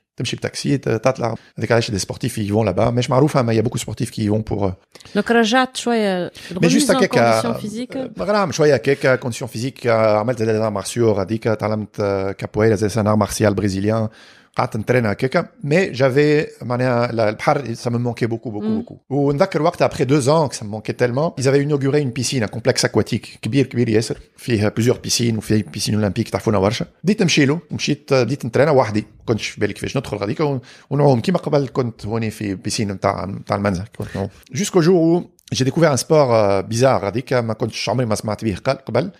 il y a des sportifs qui y vont là-bas mais je ne sais hein, mais il y a beaucoup de sportifs qui y vont euh, donc Raja, tu es remis en condition euh, physique euh, oui, je suis remis en condition physique j'ai fait des arts martiaux j'ai fait des arts martiaux brésiliens quand tu entraînes à mais j'avais mané à la part, ça me manquait beaucoup, beaucoup, mm. beaucoup. On va croire que après deux ans que ça me manquait tellement, ils avaient inauguré une piscine, un complexe aquatique, qu'il y a plusieurs piscines où il y a une piscine olympique. Tafuna warcha. Dites-moi, chez nous, on chippe. Dites, entraîner à Wadi quand je vais pas questions. Notre collègue a dit qu'on a un homme qui m'a qu'au bal quand on est piscine dans dans le Jusqu'au jour où j'ai découvert un sport euh, bizarre. Dit ma quand je ramène ma smart, il y a qu'au bal.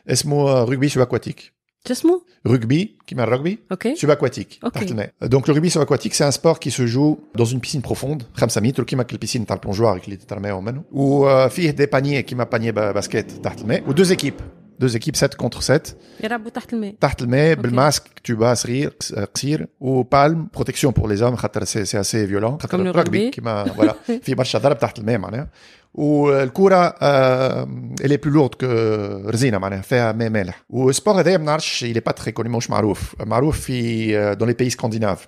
rugby ou aquatique? Justement. Rugby, qui m'a rugby, okay. subaquatique, okay. Donc le rugby subaquatique, c'est un sport qui se joue dans une piscine profonde, tout mètres, qui m'a que piscine dans le plongeoir avec qui est en le ou euh, des paniers, qui m'a panier basket, dans ou deux équipes. Deux équipes, 7 contre 7. Ils jouent sous la mer. Sous la mer, avec un masque, tu vas se rire. Ou palme, protection pour les hommes, car c'est assez violent. Comme le rugby. Il y a beaucoup de joueurs sous la mer. Et la elle est plus lourde que la résine. Elle fait un peu de mal. sport il n'est pas très connu, il n'est pas très connu dans les pays scandinaves.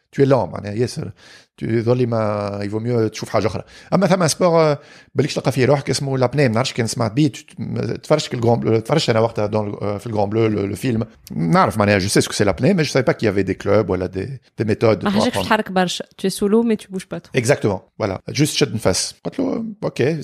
Tu es hein, lent, il vaut mieux tu fasses ah, un sport. Euh, ben, tu le grand bleu, film. Je sais ce que c'est la l'apnée, mais je ne savais pas qu'il y avait des clubs ou des méthodes. Ah, tu es solo, mais tu bouges pas. Exactement. Juste une face. Ok, une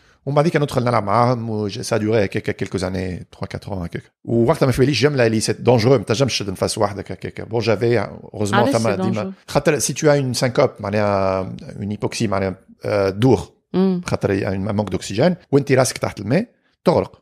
On m'a dit qu'un autre Nalama, ça a duré quelques années, 3-4 ans. Ou Wakta Mafoueli, j'aime la Eli, c'est dangereux. T'as jamais chez face Bon, j'avais, hein, heureusement, t'as ah, ma Si tu as une syncope, une hypoxie, euh, dour, خاطر hmm. un manque d'oxygène, وانت راسك تحت tu تغرق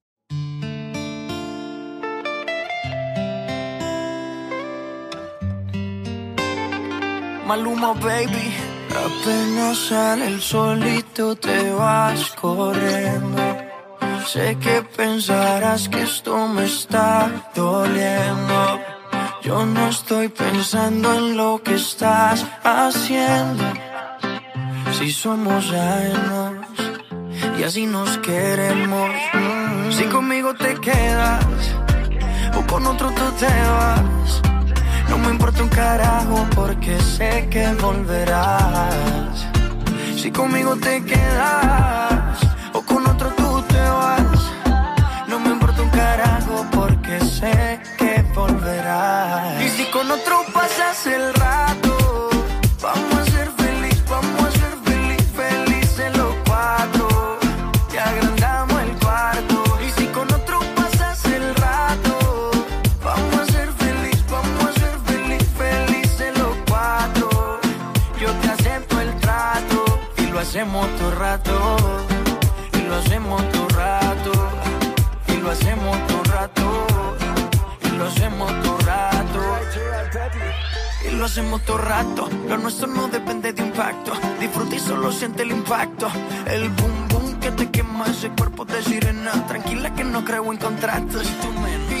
Maluma, baby. Apenas sale el solito te vas corriendo. Sé que pensarás que esto me está doliendo. Yo no estoy pensando en lo que estás haciendo. Si somos años y así nos queremos. Si conmigo te quedas o con otro tú te vas. No me importa un carajo porque sé que volverás. Si conmigo te quedas o con otro tú te vas. No me importa un carajo porque sé que volverás. Y si con otro pasas el rato. hacemos todo rato, y lo hacemos todo rato, y lo hacemos todo rato, y lo hacemos todo rato. Y lo hacemos todo rato, lo nuestro no depende de impacto. Disfruta y solo siente el impacto. El boom boom que te quema ese cuerpo de sirena. Tranquila que no creo en contratos. menos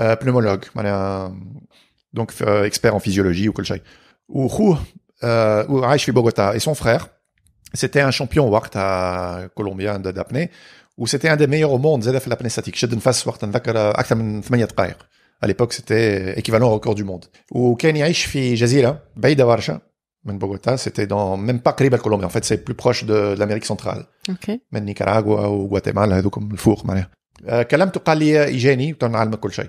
Euh, pneumologue, donc euh, expert en physiologie ou colchay. Ou Hu, euh, ou Bogota et son frère, c'était un champion wart colombien d'apnée, où c'était un des meilleurs au monde, ZF l'apnée statique. Shedden Fass wart aktar min 8 دقائق. À l'époque, c'était équivalent au record du monde. Ou كان Aish في Jazira, de Varsha, Men Bogota, c'était dans même pas Caribe Colombie. En fait, c'est plus proche de, l'Amérique centrale. OK. Men Nicaragua ou Guatemala, le comme le euh, Kalam Tu قال لي اجاني وتنعلمك كل شيء.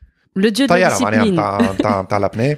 Le dieu de la discipline. T'as l'apnée.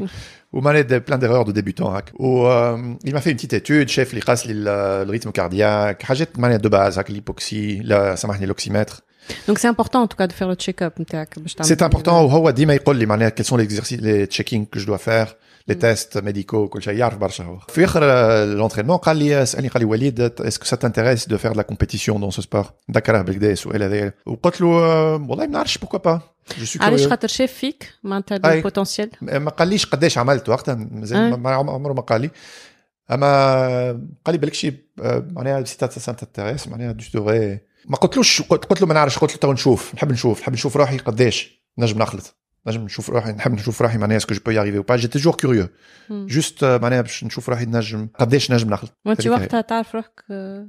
Il Ou malade, plein d'erreurs de débutants. Hein. Euh, il m'a fait une petite étude, chef, les races, le rythme cardiaque, rajet de base, avec l'hypoxie, ça l'oxymètre. Donc c'est important en tout cas de faire le check-up. C'est important. Ou هو dit les quels sont les exercices, les que je dois faire, les mm. tests médicaux, que شيء يعرف برشا l'entraînement est-ce que ça t'intéresse de faire de la compétition dans ce sport؟ dakala بالكدا Ou هذايا Ou euh, pourquoi pas. علاش خاطر شاف فيك معناتها البوتنسيال ما قاليش قداش عملت وقتها مازال عمره ما قال لي اما قال لي بالك شي آه، معناها سي سانتا تيريس معناها جو دوغي ما قلتلوش قلت له ما نعرفش قلت له تو نشوف نحب نشوف نحب نشوف روحي قداش نجم نخلط نجم نشوف روحي نحب نشوف روحي معناها اسكو جو بو ياريفي با جي توجور كيوريو جوست معناها باش نشوف روحي نجم قداش نجم نخلط وانت وقتها تعرف روحك آه،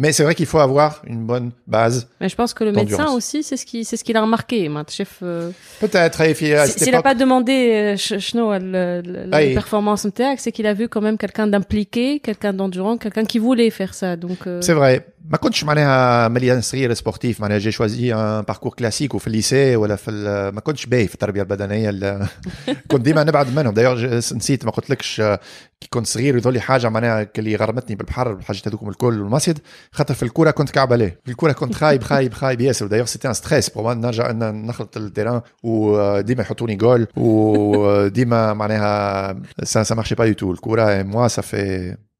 Mais c'est vrai qu'il faut avoir une bonne base. Mais je pense que le médecin aussi, c'est ce qu'il ce qu'il a remarqué, chef. Euh. Peut-être. S'il n'a pas demandé, euh, Chno, euh, la performance c'est qu'il a vu quand même quelqu'un d'impliqué, quelqu'un d'endurant, quelqu'un qui voulait faire ça. Donc. C'est vrai. ما كنتش معناها مليان صغير سبورتيف معناها جي شوازي ان باركور كلاسيك وفي الليسي ولا في ما كنتش باهي في التربيه البدنيه [laughs] كنت ديما نبعد منهم دايوغ نسيت ما قلتلكش كي كنت صغير يظل لي حاجه معناها اللي غرمتني بالبحر والحاجات هذوكم الكل والمصيد خاطر في الكوره كنت كعب عليه في الكوره كنت خايب خايب خايب ياسر دايوغ سيتي ان ستريس بور نرجع ان نخلط التيران وديما يحطوني جول وديما معناها سا مارشي با دو تو الكوره موا سا في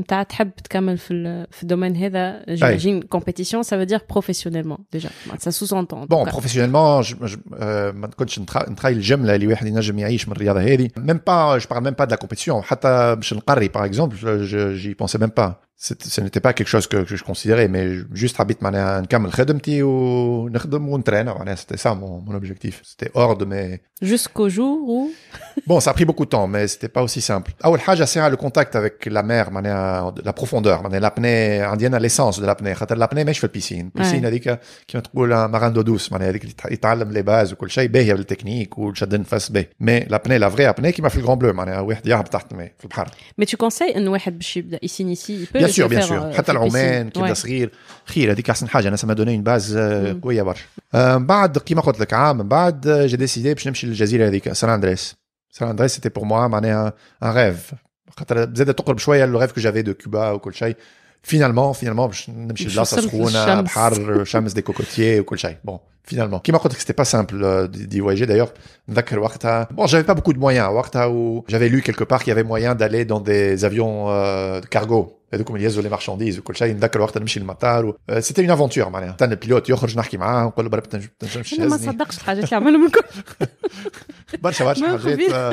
نتاع تحب تكمل في j'imagine compétition ça veut dire professionnellement déjà ça sous-entend bon professionnellement je, ne euh, même pas je parle même pas de la compétition par exemple je j'y pensais même pas ce n'était pas quelque chose que, je considérais, mais juste habite un ou c'était ça mon, mon objectif. C'était hors de mes. Jusqu'au jour où. [laughs] bon, ça a pris beaucoup de temps, mais c'était pas aussi simple. Ah ouais, j'ai le contact avec la mer, la profondeur, l'apnée indienne, l'essence de l'apnée. l'apnée, mais je fais piscine. Piscine, dit que qui me trouve un marin d'eau douce, il a dit les bases, ou il y technique, ou Mais l'apnée, la vraie apnée qui m'a fait le grand bleu, mais tu conseilles un ouais, ici, ici, Bien sûr, sûr. sûr. العمان كيبدا Khir, hadik احسن حاجه انا بعد قلت لك عام بعد باش Finalement finalement je suis là ça se des have bon finalement qui m'a que c'était pas simple euh, d'y voyager d'ailleurs j'avais pas beaucoup de moyens j'avais lu quelque part qu'il y avait moyen d'aller dans des avions euh, de cargo et donc on les marchandises je euh, suis c'était une aventure je [laughs] je suis pas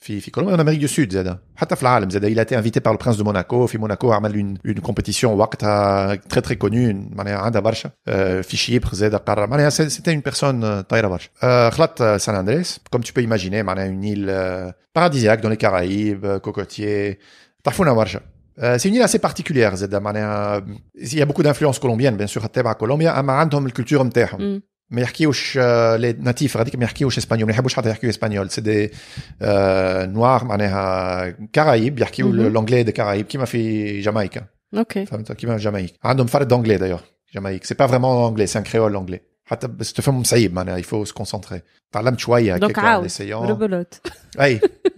في en Amérique du Sud زاد حتى في il a été invité par le prince de Monaco في a عمل une, une compétition وقتها très très connue معناها عندها برشا في شيبر زاد c'était une personne طايره برشا خلط San Andres, comme tu peux imaginer معناها une île euh, paradisiaque dans les Caraïbes euh, cocotier طرفونا برشا euh, c'est une île assez particulière زاد معناها il y a beaucoup d'influences colombiennes bien sûr تبع كولومبيا اما عندهم الكولتور نتاعهم mais il y a qui est, les natifs, il y a qui est espagnol, mais il y a qui espagnol, c'est des, euh, noirs, mané à Caraïbes, y a qui l'anglais des Caraïbes, qui m'a fait Jamaïque. Hein. Ok. Qui m'a fait Jamaïque. ils ah, non, je parle d'anglais d'ailleurs, Jamaïque. C'est pas vraiment l'anglais, c'est un créole anglais. C'est un peu hein. ça, il faut se concentrer. Hein, Donc, c'est un peu ah l'essayant. Le bolote. Aïe. [laughs]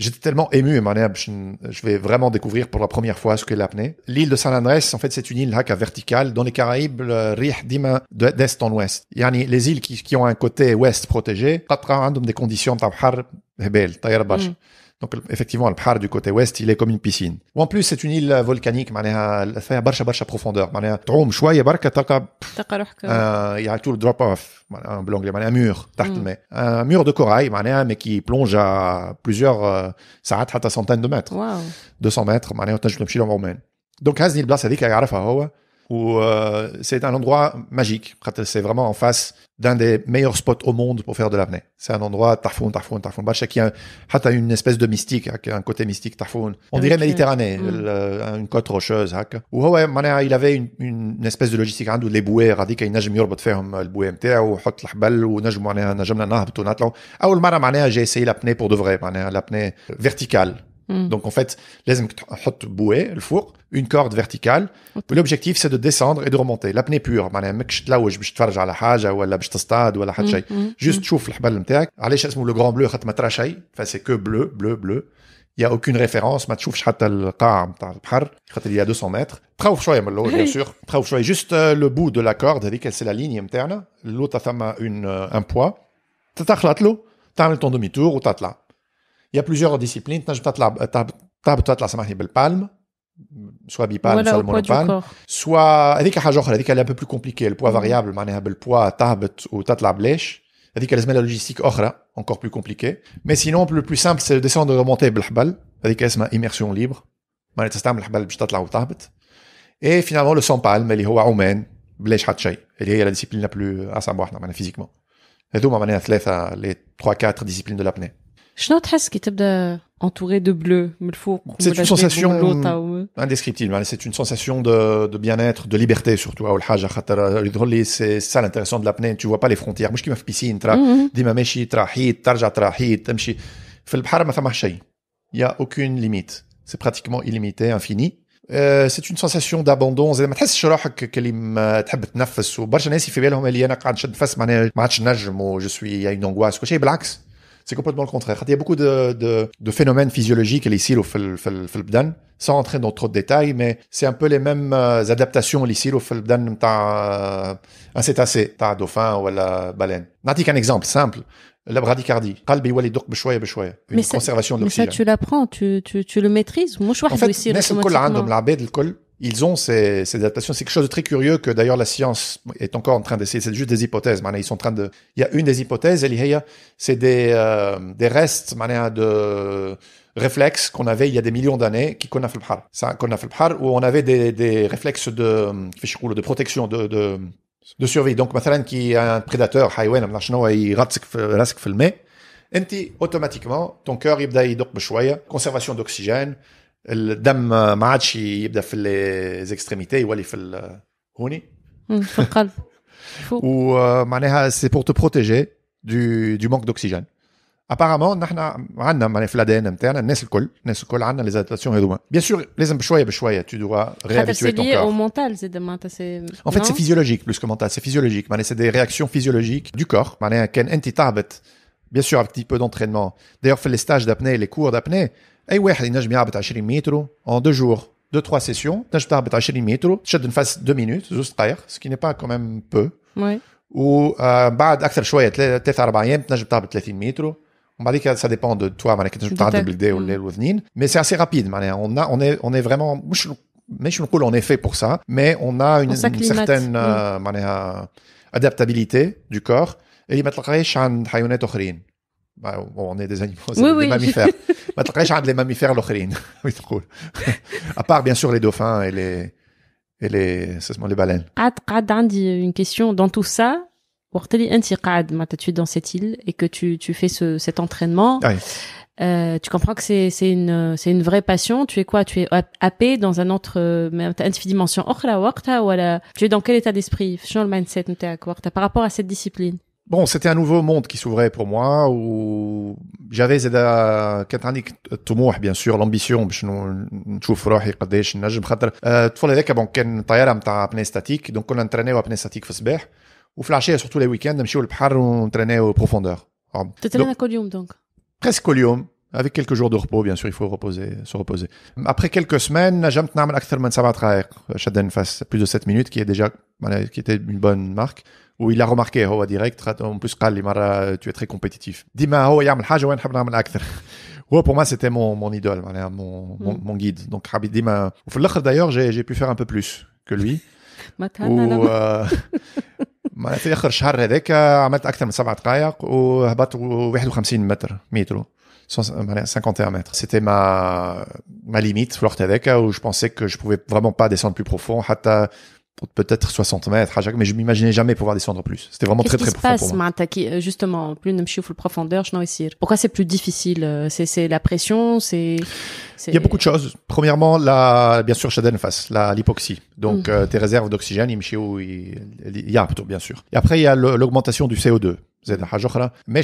J'étais tellement ému, je vais vraiment découvrir pour la première fois ce qu'est l'apnée. L'île de San Andrés, en fait, c'est une île à verticale. Dans les Caraïbes, le d'est en ouest. Yani, les îles qui, ont un côté ouest protégé, des conditions tabhar donc, effectivement, le pahar du côté ouest, il est comme une piscine. Ou en plus, c'est une île volcanique, c'est-à-dire qu'il y profondeur. C'est-à-dire qu'il y a un peu de piscine, il y a tout le drop-off, en anglais, c'est-à-dire un mur, mm. un mur de corail, mais qui plonge à plusieurs sauts, euh, jusqu'à centaines de mètres. 200 mètres, c'est-à-dire que tu peux marcher dans l'ombre. Donc, c'est cette place-là qu'il y a, tu sais, où euh, c'est un endroit magique. C'est vraiment en face d'un des meilleurs spots au monde pour faire de l'apnée. C'est un endroit tafoun tafoun tafoun. Chacun qui a, ah, une espèce de mystique, hein, un côté mystique tafoun. On dirait Méditerranée, mm. une côte rocheuse. Hein, il avait une, espèce de logistique hein, où les bouées, بويه غاديك ينجم يربط فيهم البويه نتاعو ويحط الحبل ونجم معناها نجمنا نهبط ونطلعوا j'ai essayé l'apnée pour de vrai l'apnée verticale Hmm. Donc en fait, les bouée, le four, une corde verticale. L'objectif c'est de descendre et de remonter. L'apnée pure, la juste chauffe le نتاعك علاش le grand bleu enfin c'est que bleu bleu bleu il y a aucune référence, ma tchoufch hatta l'qa m'ta l'bhar, il y a 200 mètres. Traouf choya mello, bien [laughs] sûr. Traouf choya juste euh, le bout de la corde, هذيك c'est la ligne m'terna. L'eau t'as une, euh, un poids. T'as t'akhlat l'eau, t'as ton demi-tour ou t'as là il y a plusieurs disciplines. Tu as la semaine de palme, soit bipalme, soit le monopalme. Soit, avec un hajor, elle est un peu plus compliquée. Le poids variable, le poids, ou as la blèche. Elle dit qu'elle se met la logistique autre, encore plus compliquée. Mais sinon, le plus simple, c'est de descendre et de remonter blahbal. Elle dit qu'elle se met immersion libre. Et finalement, le 100 palme, elle est au men, blèche hatchai. Elle est la discipline la plus à savoir, physiquement. Et donc, ma manière athlète les 3-4 disciplines de l'apnée. شنو تحس te تبدا entouré de bleu c'est une sensation indescriptible hein. c'est une sensation de, de bien-être de liberté surtout hein. c'est ça l'intéressant de l'apnée tu vois pas les frontières moi je suis piscine tra mhm. dima meshi tra hit tarja tra tu marches. Dans el bahar ma fama shay il y a aucune limite c'est pratiquement illimité infini euh, c'est une sensation d'abandon c'est ma tahs chrohak si ma tahb tnafs w barcha nas fi balhom li ana qad shad nafs ma'ach najm je suis il y a une angoisse quoi chez blacks c'est complètement le contraire. Il y a beaucoup de, de, de phénomènes physiologiques ici au felbdan, sans entrer dans trop de détails, mais c'est un peu les mêmes euh, adaptations ici au felbdan un euh, cétacé, un dauphin ou la baleine. Nati, un exemple simple. La bradycardie. Une conservation de l'oxygène. Mais ça, tu l'apprends, tu, tu, tu le maîtrises. En fait, ils ont ces, adaptations. C'est quelque chose de très curieux que d'ailleurs la science est encore en train d'essayer. C'est juste des hypothèses. Ils sont en train de. Il y a une des hypothèses, c'est des, euh, des restes de réflexes qu'on avait il y a des millions d'années qui où on avait des, des réflexes de de protection de, de, survie donc مثلا qui a un prédateur il automatiquement ton cœur il conservation d'oxygène les femmes qui ont les extrémités sont les plus grandes. C'est pour te protéger du manque d'oxygène. Apparemment, nous avons des ADN internes qui sont les plus grandes dans les adaptations. Bien sûr, les gens tu dois réhabituer ton corps. C'est lié au mental. c'est-à-dire En fait, c'est physiologique plus que mental. C'est des réactions physiologiques du corps. Il y a bien sûr, un petit peu d'entraînement. D'ailleurs, les stages d'apnée, les cours d'apnée. اي واحد ينجم يهبط 20 متر اون دو en deux, trois sessions. Tu as 20 une phase de minutes, ce qui n'est pas quand même peu. Ou, euh, اكثر شويه 30 On va dire que ça dépend de toi, mais tu mm. Mais c'est assez rapide, on, a, est, on est vraiment. Mais je cool, on est fait pour ça, mais on a une, certaine mm. euh, adaptabilité du corps. Et il bah, on est des animaux, c'est oui, des mammifères. [laughs] Bah, très j'adore les mammifères c'est [laughs] cool. À part bien sûr les dauphins et les et les les baleines. قعد ah, une question dans tout ça. tu es dans cette île et que tu tu fais ce cet entraînement. Euh, tu comprends que c'est c'est une c'est une vraie passion. Tu es quoi Tu es happé dans un autre dimension. tu es dans quel état d'esprit mindset, Par rapport à cette discipline Bon, c'était un nouveau monde qui s'ouvrait pour moi où j'avais cette cette ambition bien sûr, l'ambition je nous trouve rohi qdesh najeb khater. Euh tout le là bon, quand la taire nta statique, donc on entraînait au apnea statique ce bah, ou flasher surtout les weekends à marcher au بحر on entraînait aux profondeurs. Ah, Totalement à colium donc. Presque colium avec quelques jours de repos bien sûr, il faut se reposer, se reposer. Après quelques semaines, j'ai jamais n'amen plus que 7 traits, je garde une plus de 7 minutes qui est déjà qui était une bonne marque il remarqué هو remarqué, en plus, قال لي très compétitif [laughs] pour moi, c'était mon, idole, mm. mon, guide. Donc, Dima. D'ailleurs, j'ai, pu faire un peu plus que lui. 51 [laughs] 51 euh, [laughs] euh, euh, C'était ma, ma limite, où je pensais que je pouvais vraiment pas descendre plus profond peut-être 60 mètres à chaque, mais je m'imaginais jamais pouvoir descendre plus. C'était vraiment très très profond. Qu'est-ce qui se passe, euh, justement, plus profondeur, je Pourquoi c'est plus difficile euh, C'est la pression, c'est. Il y a beaucoup de choses. Premièrement, la, bien sûr, Shaden face, l'hypoxie. Donc, mm. euh, tes réserves d'oxygène, il y a plutôt, bien sûr. Et après, il y a l'augmentation du CO2. Mais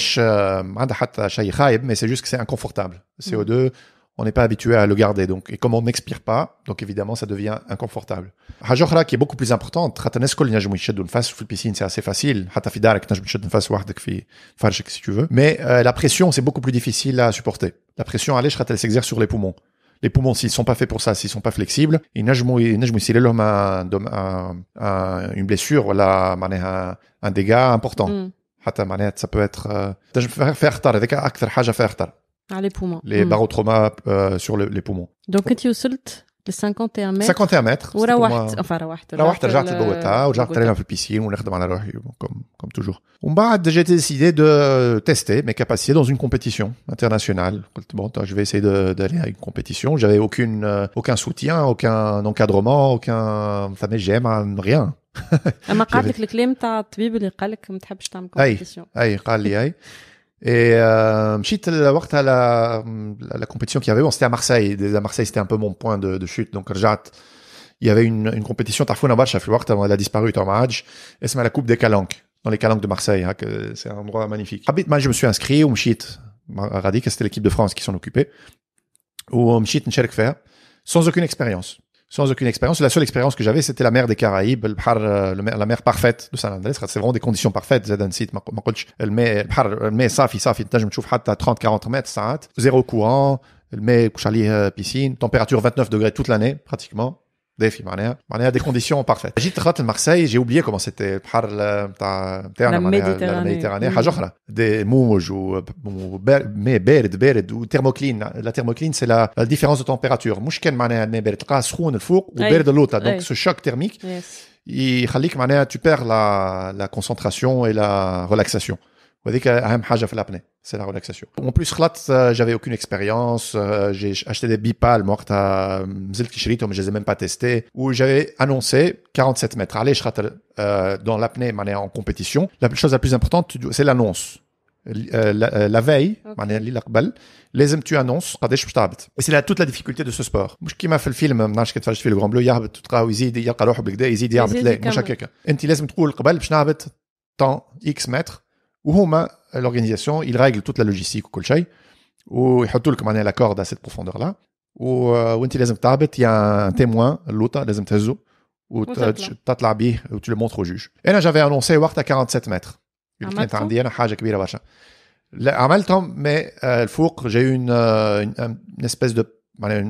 c'est juste que c'est inconfortable. Mm. CO2, on n'est pas habitué à le garder. Donc, et comme on n'expire pas, donc évidemment, ça devient inconfortable. حاجة qui est beaucoup plus importante, حتى الناس الكل ينجموا يشدوا نفس la piscine, c'est assez facile. حتى في دارك تنجم تشد نفس fi في si tu veux. Mais euh, la pression, c'est beaucoup plus difficile à supporter. La pression, علاش خاطر elle s'exerce sur les poumons. Les poumons, s'ils sont pas faits pour ça, s'ils sont pas flexibles, ils ينجموا يصير لهم une blessure ولا un dégât important. حتى mm. معناها ça peut être تنجم euh, faire خطر هذاك chose à faire. خطر. Ah, les poumons. Les hmm. euh, sur les poumons. Donc, tu tu وصلت le 51 mètres. 51 mètres. Ou enfin tu es allé un peu piscine, في un ونخدم de la comme comme toujours. Bah, j'ai décidé de tester mes capacités dans une compétition internationale. Bon, je vais essayer d'aller à une compétition. J'avais aucune euh, aucun soutien, aucun encadrement, aucun mais j'aime hein, rien. اما قالت لك الكلام que tu tu قال لك ما تحبش compétition. Et euh, la la, compétition qu'il y avait, bon, c'était à Marseille. À Marseille, c'était un peu mon point de, chute. Donc, j'arrête. Il y avait une, une compétition, Tarfoun le à avant hein. elle a disparu, Tormaj, et c'est la Coupe des Calanques, dans les Calanques de Marseille, hein, que c'est un endroit magnifique. Ah, moi, je me suis inscrit, au Mchit, Radik, c'était l'équipe de France qui s'en occupait, ou Mchit faire sans aucune expérience sans aucune expérience. La seule expérience que j'avais, c'était la mer des Caraïbes, euh, la mer parfaite de San Andrés. C'est vraiment des conditions parfaites. met, site ما قلتش الماء البحر الماء صافي صافي me à 30 40 mètres, ça, zéro courant elle met عليه euh, piscine, température 29 degrés toute l'année pratiquement a des conditions parfaites. J'ai Marseille, j'ai oublié comment c'était. Perdre la méditerranée, mm. des ou euh, thermocline. La thermocline, c'est la différence de température. Donc ce choc thermique. Tu perds la concentration et la relaxation. Vous voyez que l'apnée, c'est la relaxation. En plus, je n'avais aucune expérience. J'ai acheté des bipales, moi, que mais je les ai même pas testés. où j'avais annoncé 47 mètres. Allez, je dans l'apnée, est en compétition. La chose la plus importante, c'est l'annonce la veille, Les tu annonces C'est toute la difficulté de ce sport. Moi, je m'a le film. grand bleu. X mètres. Ou l'organisation, il règle toute la logistique, ou il ou a tout le la corde à cette profondeur-là. Ou euh, il y a un témoin, euh, ou tu le montres au juge. Et là, j'avais annoncé, que es à 47 mètres. En même temps, mais euh, espèce four,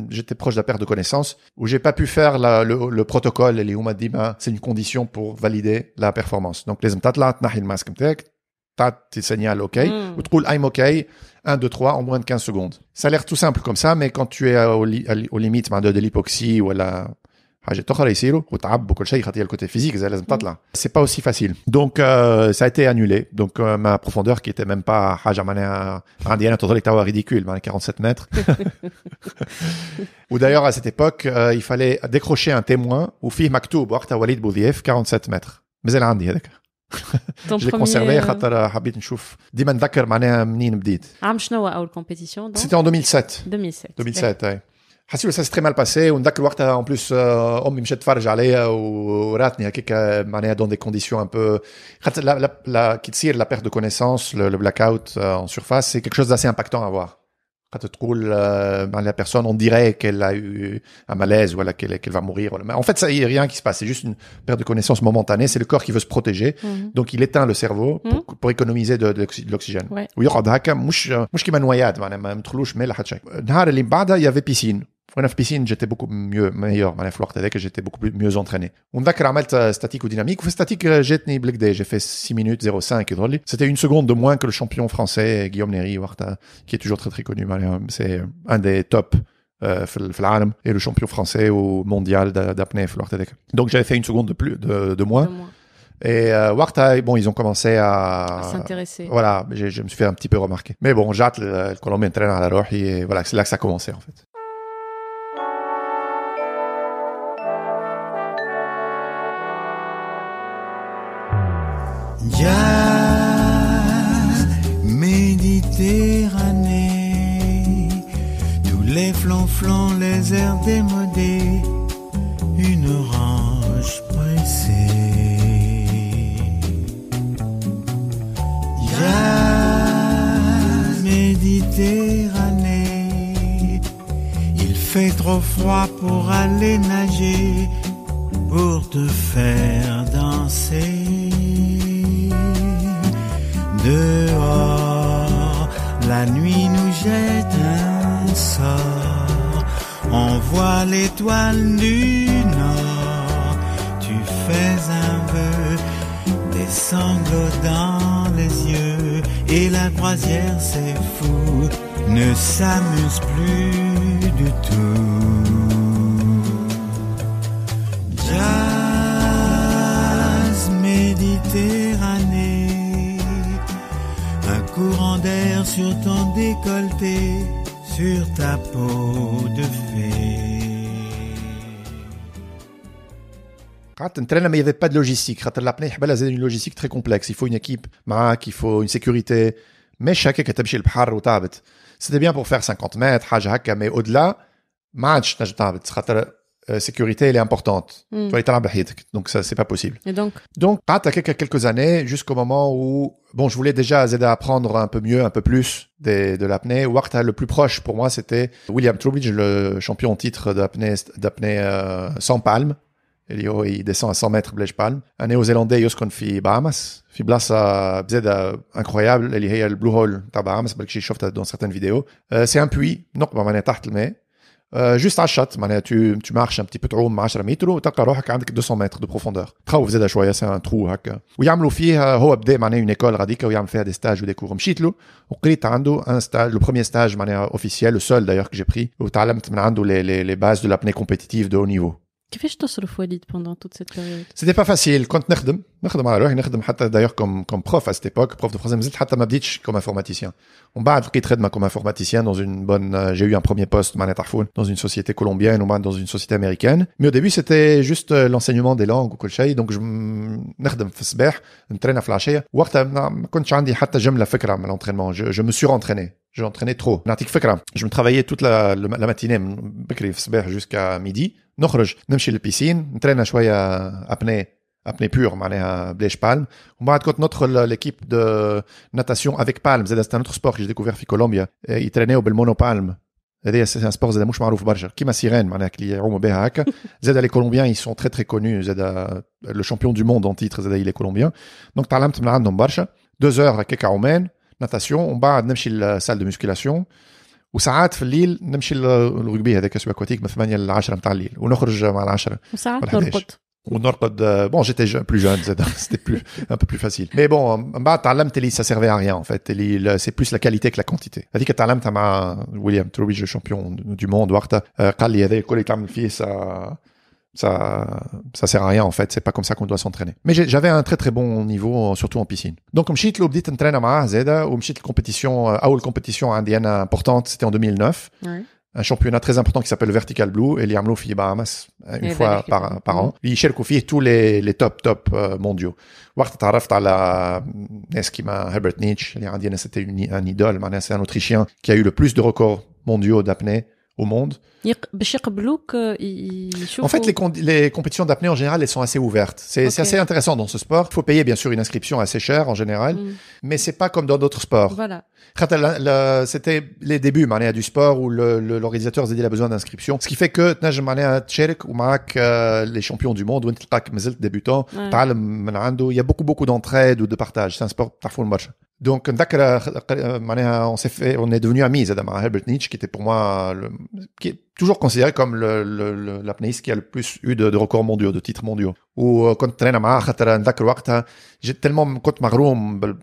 j'étais proche de la perte de connaissance où j'ai pas pu faire le protocole, et les Oumadis, c'est une condition pour valider la performance. Donc, les Oumadis, tu masque tes signal OK, ou hmm. tu I'm OK, 1, 2, 3, en moins de 15 secondes. Ça a l'air tout simple comme ça, mais quand tu es euh, aux, limites ben, de, l'hypoxie ou à la C'est pas aussi facile. Donc, شيء euh, a été annulé donc euh, ma profondeur qui était même pas ridicule, 47 ben, mètres [laughs] [laughs] ou d'ailleurs à cette époque il fallait décrocher un témoin ou مكتوب a وليد بوذيف 47 mètres l'ai conservé euh, C'était en 2007. 2007. ça s'est très mal passé on des conditions un peu la perte de connaissance le blackout en surface c'est quelque chose d'assez impactant à voir Ratatouille, euh, ben, la personne, on dirait qu'elle a eu un malaise, voilà, qu'elle qu'elle va mourir. Mais en fait, ça y est, rien qui se passe. C'est juste une perte de connaissance momentanée. C'est le corps qui veut se protéger. Mhm. Donc, il éteint le cerveau mhm. pour, économiser de, l'oxygène. Oui, il y aura مش مش كيما النوايات معناها ما متخلوش ملح حتى شيء. النهار اللي بعدها il y avait piscine. Pour une piscine, j'étais beaucoup mieux, meilleur, mais la j'étais beaucoup mieux entraîné. On va que statique ou dynamique. statique, euh, j'ai fait 6 minutes 05, drôle. C'était une seconde de moins que le champion français, Guillaume Warta, qui est toujours très, très connu, c'est euh, un des top, euh, et le champion français au mondial d'apnée floire Donc, j'avais fait une seconde de plus, de, moins. Et euh, Warta, bon, ils ont commencé à, s'intéresser. Voilà, je, me suis fait un petit peu remarquer. Mais bon, j'attends le, Colombien à la Roche et voilà, c'est là que ça a commencé en fait. Jazz, Méditerranée, tous les flonflons, les airs démodés, une orange pressée. Jazz, Méditerranée, il fait trop froid pour aller nager, pour te faire danser. Dehors, la nuit nous jette un sort. On voit l'étoile du nord. Tu fais un vœu, des sanglots dans les yeux. Et la croisière, c'est fou, ne s'amuse plus du tout. Jazz méditer sur ton décolleté, sur ta peau de fée. Traîne, mais il n'y avait pas de logistique. C'est une logistique très complexe. Il faut une équipe, il faut une sécurité. Mais chaque qui le C'était bien pour faire 50 mètres, mais au-delà, match, euh, sécurité, elle est importante. Hmm. Donc, ça, c'est pas possible. Et donc Donc, pas quelques, quelques années jusqu'au moment où, bon, je voulais déjà aider à apprendre un peu mieux, un peu plus de l'apnée. Warta, le plus proche pour moi, c'était William Trubridge, le champion en titre d'apnée, d'apnée euh, sans palme. il descend à 100 mètres, Blège Palm. Un néo-zélandais, Yoskon fi Bahamas. Fi un bzeda, incroyable. Il a le Blue Hole, de Bahamas, belki dans certaines vidéos. Euh, c'est un puits. Non, pas on mais euh, juste à chat tu marches un petit peu de 10 mètres et tu carreh hak 200 mètres de profondeur tra vous zed a c'est un trou hak ou yamelou fiha une école radicale ou yamel faire des stages ou des cours shitlou ou qrit ando le premier stage euh, officiel le seul d'ailleurs que j'ai pris ou taalemt appris les les bases de la compétitive de haut niveau كيفاش تصرف وليد pendant toute cette période C'était pas facile Quand نخدم نخدم على روحي نخدم حتى d'ailleurs comme prof à cette époque prof de français mais حتى ما بديتش comme informaticien On بعد بقيت خدمه comme informaticien dans une bonne j'ai eu un premier poste معناتها dans une société colombienne ou dans une société américaine mais au début c'était juste euh, l'enseignement des langues وكل شيء donc je نخدم في الصباح نترينا في العشيه وقتها ما كنتش عندي حتى جمله فكره عن l'entraînement je, me suis rentraîné j'entraînais trop. Je me travaillais toute la, la matinée, jusqu'à midi, on sort on va à la piscine on traîne un peu apne pure معناها les palmes. on va être l'équipe de natation avec palmes c'est un autre sport que j'ai découvert en Colombie Ils il traînait au Belmono palme c'est un sport de mouche en barrage comme sirene qui les colombiens ils sont très très connus le champion du monde en titre c'est-à-dire les colombiens donc par lampe dans barrage deux heures avec Omen natation on va après à la salle de musculation وساعات في الليل نمشي للركبي هذاك سو 8 10 j'étais plus jeune, c'était [laughs] un peu plus facile. Mais bon, ça servait à rien, en fait. C'est plus la qualité que la quantité. que William champion du monde, euh, ça ça sert à rien en fait c'est pas comme ça qu'on doit s'entraîner mais j'avais un très très bon niveau surtout en piscine donc مشيت له بديت z ou زيد ومشيت une compétition indienne importante c'était en 2009 un championnat très important qui s'appelle Vertical Blue et les Amlo Bahamas euh, une fois par, par an. Mm. Ils cherchent tous les, les top top euh, mondiaux. وقت tu Herbert Nietzsche اللي c'était un idole maintenant c'est un autrichien qui a eu le plus de records mondiaux d'apnée au monde. Bah, euh, en fait, les, compétitions d'apnée en général, elles sont assez ouvertes. C'est assez intéressant dans ce sport. Il faut payer bien sûr une inscription assez chère en général, mm. mais c'est pas comme dans d'autres sports. Voilà. C'était les débuts du sport où l'organisateur dit qu'il a besoin d'inscription. Ce qui fait que euh, les champions du monde, les débutants, il y a beaucoup, beaucoup d'entraide ou de partage. C'est un sport parfois le match. Donc, euh, euh, on fait, on est devenu amis avec Herbert Nietzsche, qui était pour moi, qui est toujours considéré comme le, l'apnéiste qui a le plus eu de, records mondiaux, de titres mondiaux. Ou, euh, quand tu traînes à Mahatara, j'ai tellement, quand ma roue,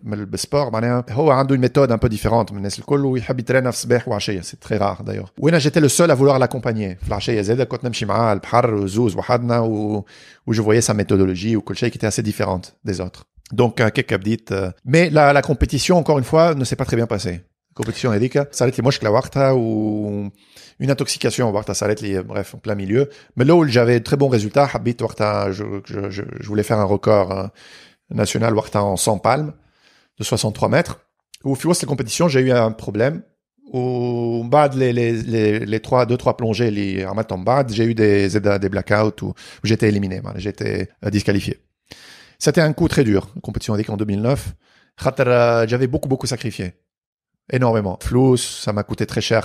le sport, a une méthode un peu différente, mais c'est le cas où il c'est très rare d'ailleurs. Ou, j'étais le seul à vouloir l'accompagner. Flashé, quand Zouz, où, où je voyais sa méthodologie, ou quelque qui était assez différente des autres. Donc, un euh, quelques euh, Mais la, compétition, encore une fois, ne s'est pas très bien passée. La compétition édique, ça moi que la ou une intoxication, warta ça bref, en plein milieu. Mais là où j'avais très bons résultats, habit je, voulais faire un record hein, national warta en 100 palmes de 63 mètres. Au mesure de cette compétition, j'ai eu un problème. Au bas les, les, les, trois, deux, trois plongées, les en bas, j'ai eu des, des blackouts où j'étais éliminé, j'étais euh, disqualifié. C'était un coup très dur, compétition avec en 2009. J'avais beaucoup, beaucoup sacrifié. Énormément. Flous, ça m'a coûté très cher.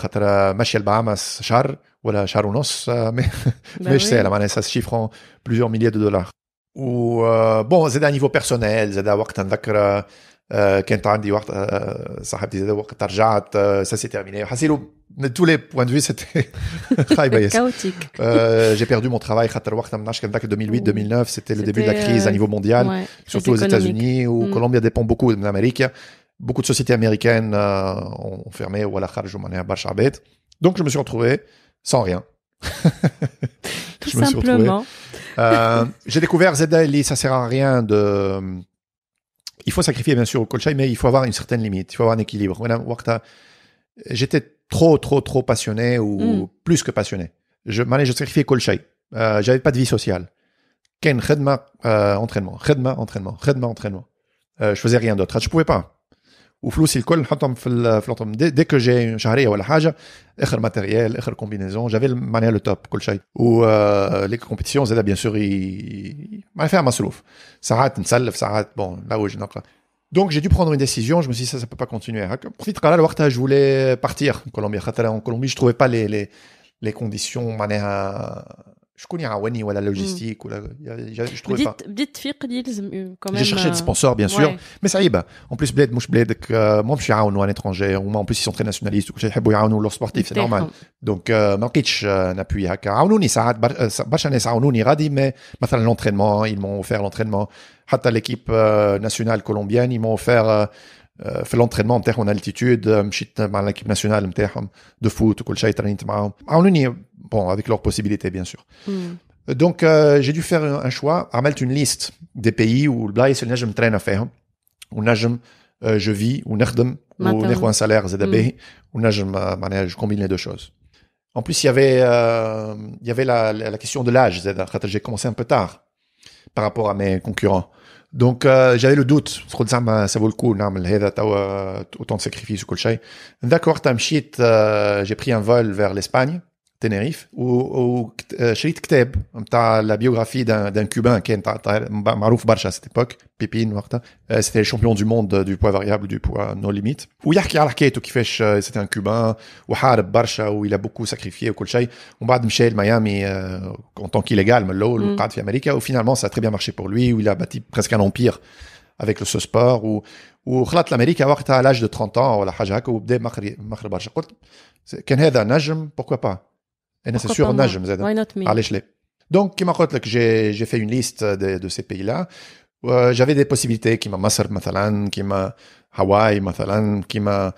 Machel Bahamas, char, voilà, char euh, bah [laughs] mais, je sais, la ça se chiffre en plusieurs milliers de dollars. Ou, euh, bon, c'est à niveau personnel, c'est que. Euh, ça s'est terminé صاحبتي de tous les points de vue c'était [laughs] chaotique euh, j'ai perdu mon travail 2008 2009 c'était le début de la crise à euh, niveau mondial surtout aux États-Unis où mm. Colombie dépend beaucoup de beaucoup de sociétés américaines euh, ont fermé ou à la à bas donc je me suis retrouvé sans rien tout [laughs] simplement j'ai découvert Zeda ça sert à rien de il faut sacrifier bien sûr au colchai, mais il faut avoir une certaine limite, il faut avoir un équilibre. J'étais trop, trop, trop passionné ou hmm. plus que passionné. Je, je sacrifiais colchai. Euh, J'avais pas de vie sociale. Ken, Redma euh, entraînement, Redma entraînement, Redma entraînement. Euh, je faisais rien d'autre. Ah, je pouvais pas ou flou si le col tombe fl tombe dès dès que j'ai une chaherie ou la حاجة extra matériel extra combinaison j'avais le manuel top tout ça ou les compétitions et bien sûr il ma fait à Mansoulf s'arrête une salle s'arrête bon là où je donc j'ai dû prendre une décision je me suis dit ça ça peut pas continuer ensuite quand là le voyage je voulais partir en Colombie quand là en Colombie je trouvais pas les les les conditions mané je connais pas la logistique je ne pas. J'ai cherché des euh، sponsors bien sûr, mais ça y en plus euh, moi je un en plus ils sont très nationalistes, c'est normal. Hein. Donc, je euh, ils m'ont offert l'entraînement. l'équipe nationale colombienne, ils m'ont offert. Euh, fait fais l'entraînement en altitude, je suis dans l'équipe nationale euh, de foot, en bon, avec leurs possibilités, bien sûr. Hmm. Euh, donc, j'ai dû faire un choix, amalter une liste des pays où, là, ce neige je me traîne à faire, où je vis, où je n'ai salaire, où hmm. je combine les deux choses. En plus, il y avait la question de l'âge. J'ai commencé un peu tard par rapport à mes concurrents. Donc euh, j'avais le doute. Tu me disais ça vaut le coup, non faire as eu autant de sacrifices, tu coules chai. D'accord, Tamshiet. Euh, j'ai pris un vol vers l'Espagne. Tenerife, ou, ou euh, la biographie d'un Cubain qui est Marouf Barcha à cette époque, Pépine, euh, c'était le champion du monde du poids variable, du poids non limite. Ou Yarki Arket, qui fait, c'était un Cubain, ou Har Barcha, où il a beaucoup sacrifié au Kulchai, ou Bad Michel Miami euh, en tant qu'illégal, mais l'eau, le mm. America, où finalement ça a très bien marché pour lui, où il a bâti presque un empire avec le ce sport, ou ou Khlat l'Amérique, à l'âge de 30 ans, ou la Hajak, ou Bde Makhri Barcha. C'est pourquoi pas? Donc, qui' سور نجم زاد je j'ai, fait une liste j'ai fait une liste de ليست euh, J'avais qui possibilités qui جافي دي مثلا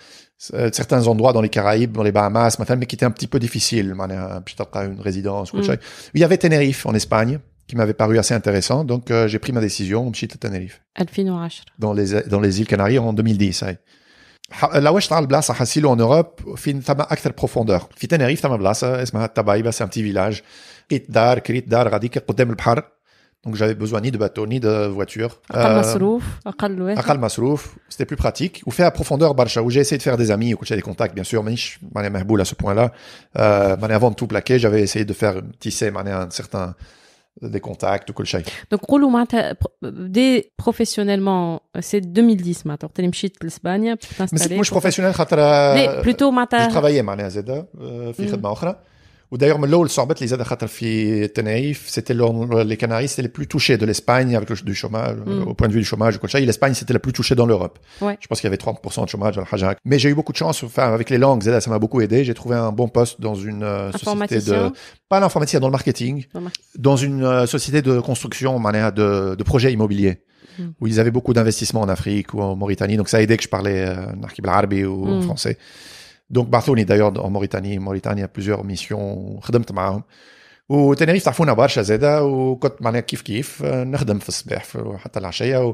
certains endroits dans les Caraïbes, dans les Bahamas, mais qui étaient un petit peu difficiles, euh, une résidence, hmm. Il y avait Tenerife en Espagne, qui m'avait paru assez intéressant, donc euh, j'ai pris ma décision, je suis à Tenerife. Dans les, dans les îles Canaries en 2010. La voix sur Alblas a passé en Europe, finit à une extrême profondeur. Finalement, finit à Alblas, ce qui est un petit village. Crit d'Ar, Crit d'Ar, Gadir, le premier port. Donc, j'avais besoin ni de bateau ni de voiture. À moins de masrof, à moins de. À moins de masrof, c'était plus pratique. Ou faire profondeur, Barsha. Ou j'ai essayé de faire des amis, de toucher des contacts, bien sûr. Mais je manais merboul à ce point-là. Manais euh، avant de tout plaquer, j'avais essayé de faire tisser manais un certain des contacts, tout le chèque. Donc, dès professionnellement, euh, c'est 2010, maintenant. t'es allé en Espagne pour t'installer. Moi, je suis professionnel, je travaillais à Malaysia, à Fichet D'ailleurs, les الاول les les al-Fi في c'était l'on euh, les Canaries, c'était les plus touchés de avec le chômage mm. euh, au point de vue du chômage كل l'Espagne c'était la plus touchée dans l'Europe ouais. je pense qu'il y avait 30% de chômage à mais j'ai eu beaucoup de chance enfin avec les langues ça m'a beaucoup aidé j'ai trouvé un bon poste dans une euh, société de pas l'informatique dans le marketing dans, une société de construction manière de de projets immobiliers mm. où ils avaient beaucoup d'investissements en Afrique ou en Mauritanie donc ça a aidé que je parlais euh, arabe ou en mm. français دونك بعثوني دايور ان موريتاني موريتانيا بليزيور ميسيون وخدمت معاهم وتناريف تعرفونا برشا زاده وكنت معناها كيف كيف نخدم في الصباح حتى العشيه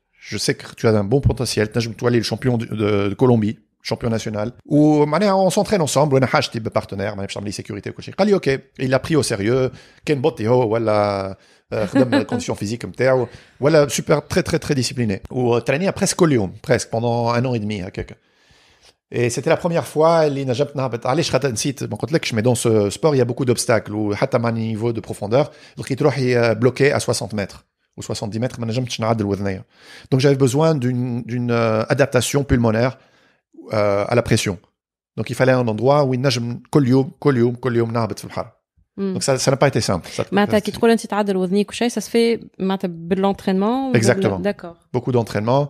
je sais que tu as un bon potentiel. Tu es le champion de, Colombie, champion national. Ou on s'entraîne ensemble, on a acheté partenaire, de sécurité OK, il a pris au sérieux. Ken Botteo, voilà, euh, la [laughs] condition physique comme terre. Voilà, super, très, très, très discipliné. Ou euh, traîné presque au presque, pendant un an et demi. Hein, et c'était la première fois, les allez, je un site, mais dans ce sport, il y a beaucoup d'obstacles, ou un niveau de profondeur, donc il est bloqué à 60 mètres ou 70 mètres, donc j'avais besoin d'une euh, adaptation pulmonaire euh, à la pression. Donc il fallait un endroit où il nage mm. donc ça ça n'a pas été simple ça, ça se fait de l'entraînement exactement d'accord beaucoup d'entraînement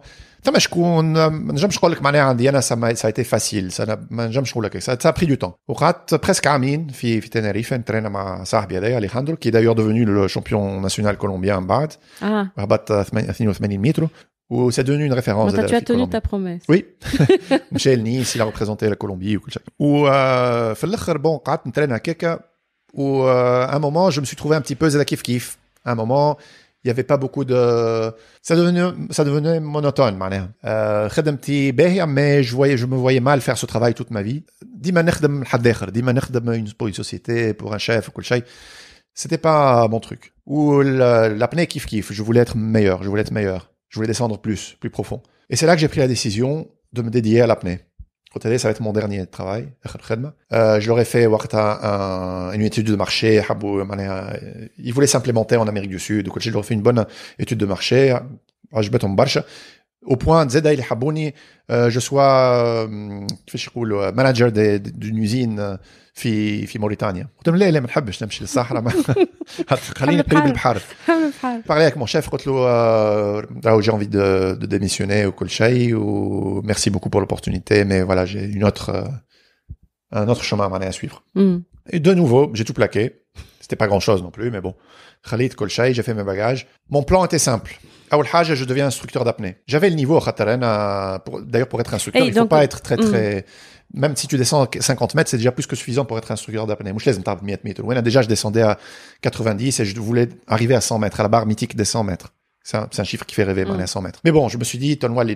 ça, mais que ma manière indienne, ça m'a, ça a été facile. Ça, j'aime que ça, ça a pris du temps. Au rat, presque à min, fille, Tenerife, Tenerife, entraîne avec sahbia d'ailleurs, Alejandro, qui est d'ailleurs devenu le champion national colombien en bad. Ah. Euh, à thmen, à mitro. Où c'est devenu une référence. tu as tenu ta promesse. Oui. [laughs] [laughs] Michel Nice, il a représenté la Colombie ou quelque chose. Ou, euh, fellecher, bon, rat, entraîne euh, à un moment, je me suis trouvé un petit peu zéda kif kif. À Un moment, il n'y avait pas beaucoup de ça devenait ça devenait monotone euh, mais je voyais je me voyais mal faire ce travail toute ma vie pour une société pour un chef c'était pas mon truc ou l'apnée kiff kiff je voulais être meilleur je voulais être meilleur je voulais descendre plus plus profond et c'est là que j'ai pris la décision de me dédier à l'apnée ça va être mon dernier travail, euh, je l'aurais fait un, une étude de marché. Euh, ils voulaient s'implémenter en Amérique du Sud. Donc, je leur ai fait une bonne étude de marché. Au point, euh, je sois manager d'une usine. في في موريتانيا avec mon chef قلت له j'ai envie de, démissionner au شيء ou merci beaucoup pour l'opportunité mais voilà j'ai une autre euh, un autre chemin à suivre hmm. et de nouveau j'ai tout plaqué c'était pas grand chose non plus mais bon Khalid Kolshay, j'ai fait mes bagages. Mon plan était simple je deviens instructeur d'apnée. J'avais le niveau, d'ailleurs, pour être instructeur, il ne faut pas être très, mm. très, même si tu descends 50 mètres, c'est déjà plus que suffisant pour être instructeur d'apnée. Déjà, je descendais à 90 et je voulais arriver à 100 mètres, à la barre mythique des 100 mètres. C'est un, chiffre qui fait rêver, mm. mais à 100 mètres. Mais bon, je me suis dit, tonwa qui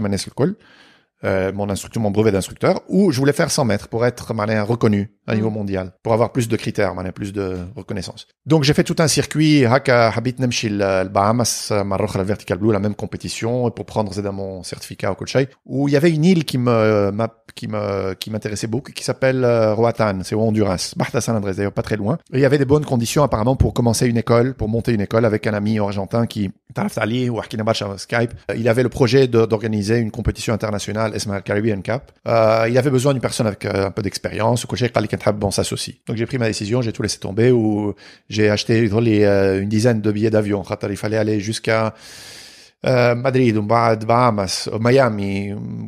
le euh, mon mon brevet d'instructeur, où je voulais faire 100 mètres pour être malin reconnu à niveau mm. mondial, pour avoir plus de critères, malin, plus de reconnaissance. Donc j'ai fait tout un circuit, haka habit euh, Bahamas, euh, Maroc, la Vertical Blue, la même compétition, pour prendre mon certificat au Kochai, où il y avait une île qui me, qui me, qui m'intéressait beaucoup, qui s'appelle Roatan, c'est au Honduras, [laughs] Bahta Andrés, d'ailleurs pas très loin. il y avait des bonnes conditions apparemment pour commencer une école, pour monter une école avec un ami argentin qui, ou Skype, il avait le projet d'organiser une compétition internationale Caribbean Cap. Euh, il avait besoin d'une personne avec euh, un peu d'expérience. ou coacher Khalid bon, s'associe. Donc j'ai pris ma décision, j'ai tout laissé tomber ou j'ai acheté euh, une dizaine de billets d'avion. Il fallait aller jusqu'à euh, Madrid, un بعد بهامس Roatan,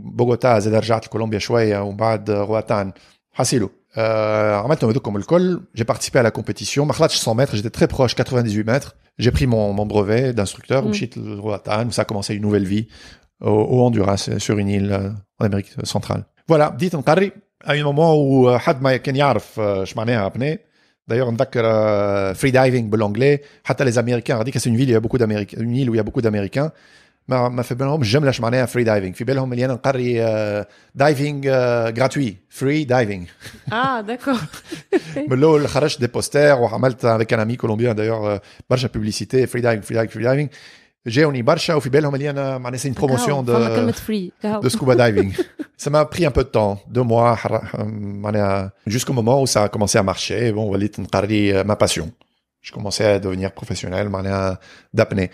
بوغوتا زاد En لكولومبيا شويه ومن comme le col. j'ai participé à la compétition. Marlatch 100 mètres, j'étais très proche, 98 mètres. J'ai pris mon, brevet d'instructeur, mm. ça a commencé une nouvelle vie au, Honduras, euh, sur une île euh, en Amérique centrale. Voilà, dit en Kari, à un moment où euh, Hadma Kenyarf, je m'en ai d'ailleurs, on va freediving free diving, anglais. les Américains, on dit que c'est une ville où il y a beaucoup d'Américains, une île où il y a beaucoup d'Américains. Mais ma fait bien, j'aime la chemin à free diving. Fait bien, il y a un diving gratuit. Free diving. Ah, d'accord. [laughs] Mais là, le charache des posters, ou à Malte, avec un ami colombien, d'ailleurs, marche à publicité, free diving, free diving, free diving. جاوني une promotion de scuba diving. m'a de scuba diving. Ça m'a pris un peu de temps, deux mois, euh, jusqu'au moment où ça a commencé à marcher. Bon, euh, ma passion. Je commençais à devenir professionnel, d'apnée.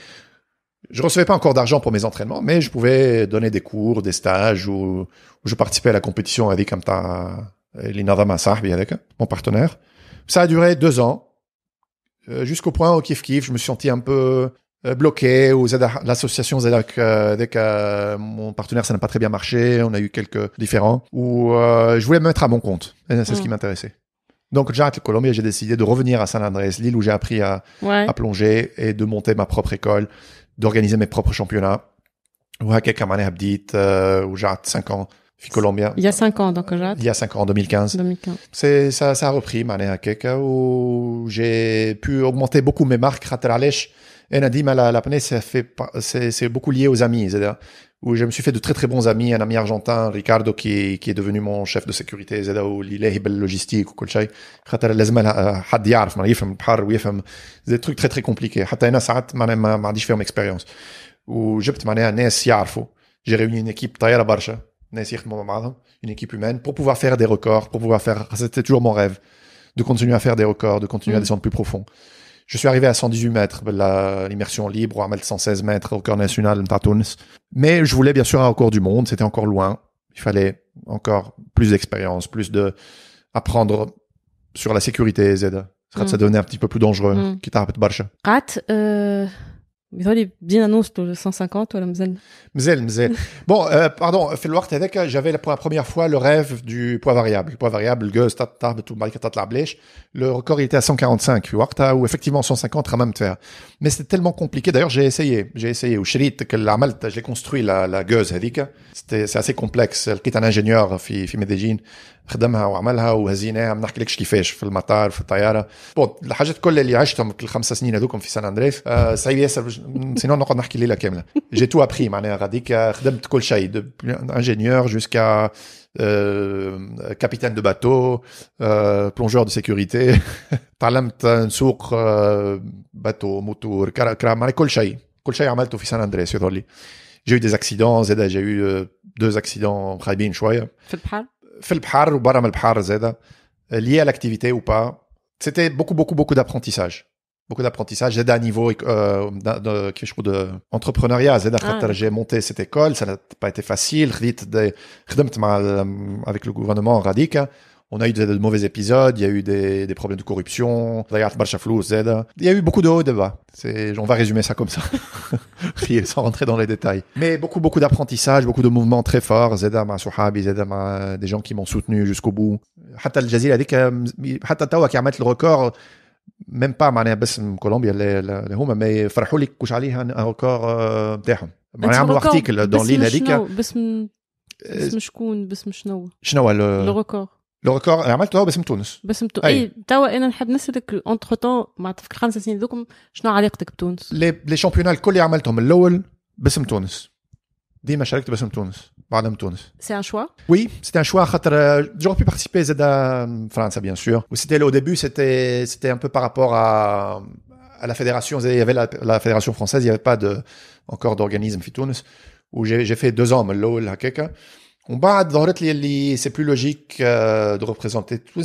Je recevais pas encore d'argent pour mes entraînements, mais je pouvais donner des cours, des stages où, je participais à la compétition euh, avec mon partenaire. Ça a duré deux ans, jusqu'au point où kiff kiff, je me suis senti un peu euh, bloqué ou l'association Zedak, euh, euh, mon partenaire ça n'a pas très bien marché, on a eu quelques différents où je voulais me mettre à mon compte. C'est ce qui mm. m'intéressait. Donc j'arrête le Colombie, j'ai décidé de revenir à San Andrés, l'île où j'ai appris à, à, plonger et de monter ma propre école, d'organiser mes propres championnats. où j'ai 5 ans. Colombien. Il y a 5 ans, donc, j'arrête. Il y a 5 ans, en 2015. 2015. C'est, ça, ça a repris, Mané où j'ai pu augmenter beaucoup mes marques, Rateralèche, et Nadim la l'apnée, c'est beaucoup lié aux amis, etc. Où je me suis fait de très très bons amis, un ami argentin, Ricardo, qui, qui est devenu mon chef de sécurité, etc. Ou l'Ileh Bel Logistique, ou Kolchai. خاطر لازم حد يعرف معناها يفهم البحر ويفهم des trucs très très compliqués. حتى انا ساعات معناها ما عنديش فيهم اكسبيريونس. وجبت un ناس يعرفوا. J'ai réuni une équipe طايره برشا. ناس يخدموا مع une équipe humaine, pour pouvoir faire des records, pour pouvoir faire. C'était toujours mon rêve de continuer à faire des records, de continuer à mm. descendre plus profond. Je suis arrivé à 118 mètres l'immersion libre, ou à 116 mètres au cœur national de Mais je voulais bien sûr un record du monde, c'était encore loin. Il fallait encore plus d'expérience, plus de apprendre sur la sécurité, Z. Ça devenait mm. un petit peu plus dangereux, mm. quitte à Rat, euh, mais toi, bien annonce, 150, toi, la mzel. Mzel, [laughs] bon, euh, pardon, fait le voir, t'es avec, j'avais pour la première fois le rêve du poids variable. Le poids variable, le gueuse, tat, tout, le tat, la blèche. Le record, il était à 145. Tu vois, ou effectivement, 150, à même de faire. Mais c'est tellement compliqué. D'ailleurs, j'ai essayé. J'ai essayé. Au chérit, que la malte, j'ai construit la, la gueuse, hélic. C'était, c'est assez complexe. Elle quitte un ingénieur, fit, fit mes déjines. خدمها وعملها وهزيناها من نحكي لك كيفاش في المطار في الطياره بون الحاجات كل اللي عشتهم في الخمس سنين هذوكم في سان اندريس صعيب ياسر [laughs] sinon on aurait la kemla. J'ai tout appris, manière radicale, dabt tout ingénieur jusqu'à euh, capitaine de bateau, euh, plongeur de sécurité, [laughs] talam un souk euh, bateau, moteur, kara mais tout chose. Tout chose, j'ai fait San J'ai eu des accidents, Zeda, j'ai eu deux accidents, Khaybin, choya. Fait le bhar? ou baram le Zeda. Lié à l'activité ou pas. C'était beaucoup, beaucoup, beaucoup d'apprentissage beaucoup d'apprentissage. J'ai à niveau euh, de, de entrepreneuriat. J'ai j'ai monté cette école, ça n'a pas été facile. Euh, avec le gouvernement radical. On a eu de, mauvais épisodes, il y a eu des, des problèmes de corruption, il y a eu beaucoup de hauts et de bas. On va résumer ça comme ça, [laughs] sans rentrer dans les détails. Mais beaucoup, beaucoup d'apprentissage, beaucoup de mouvements très forts. Zeda ma Souhabi, Zeda euh, des gens qui m'ont soutenu jusqu'au bout. Hatta al-Jazil a dit que, euh, Hatta Tawa qui a le record, ميم با معناها باسم كولومبيا اللي هما ما يفرحوا لك كوش عليها اوكور نتاعهم آه، معناها عملوا ارتيكل دون ليل هذيك باسم آه، باسم شكون باسم شنو شنو لو ريكور لو ريكور عملته باسم تونس باسم تونس اي توا انا نحب نسالك اونتر تون معناتها في الخمس سنين ذوكم شنو علاقتك بتونس لي لي الكل اللي عملتهم الاول باسم تونس C'est un choix Oui, c'est un choix. Euh, j'aurais pu participer à euh, France, bien sûr. Au début, c'était un peu par rapport à la fédération. Il y avait la fédération française, il n'y avait pas encore d'organisme. Où j'ai fait deux ans, c'est plus logique euh, de représenter tous les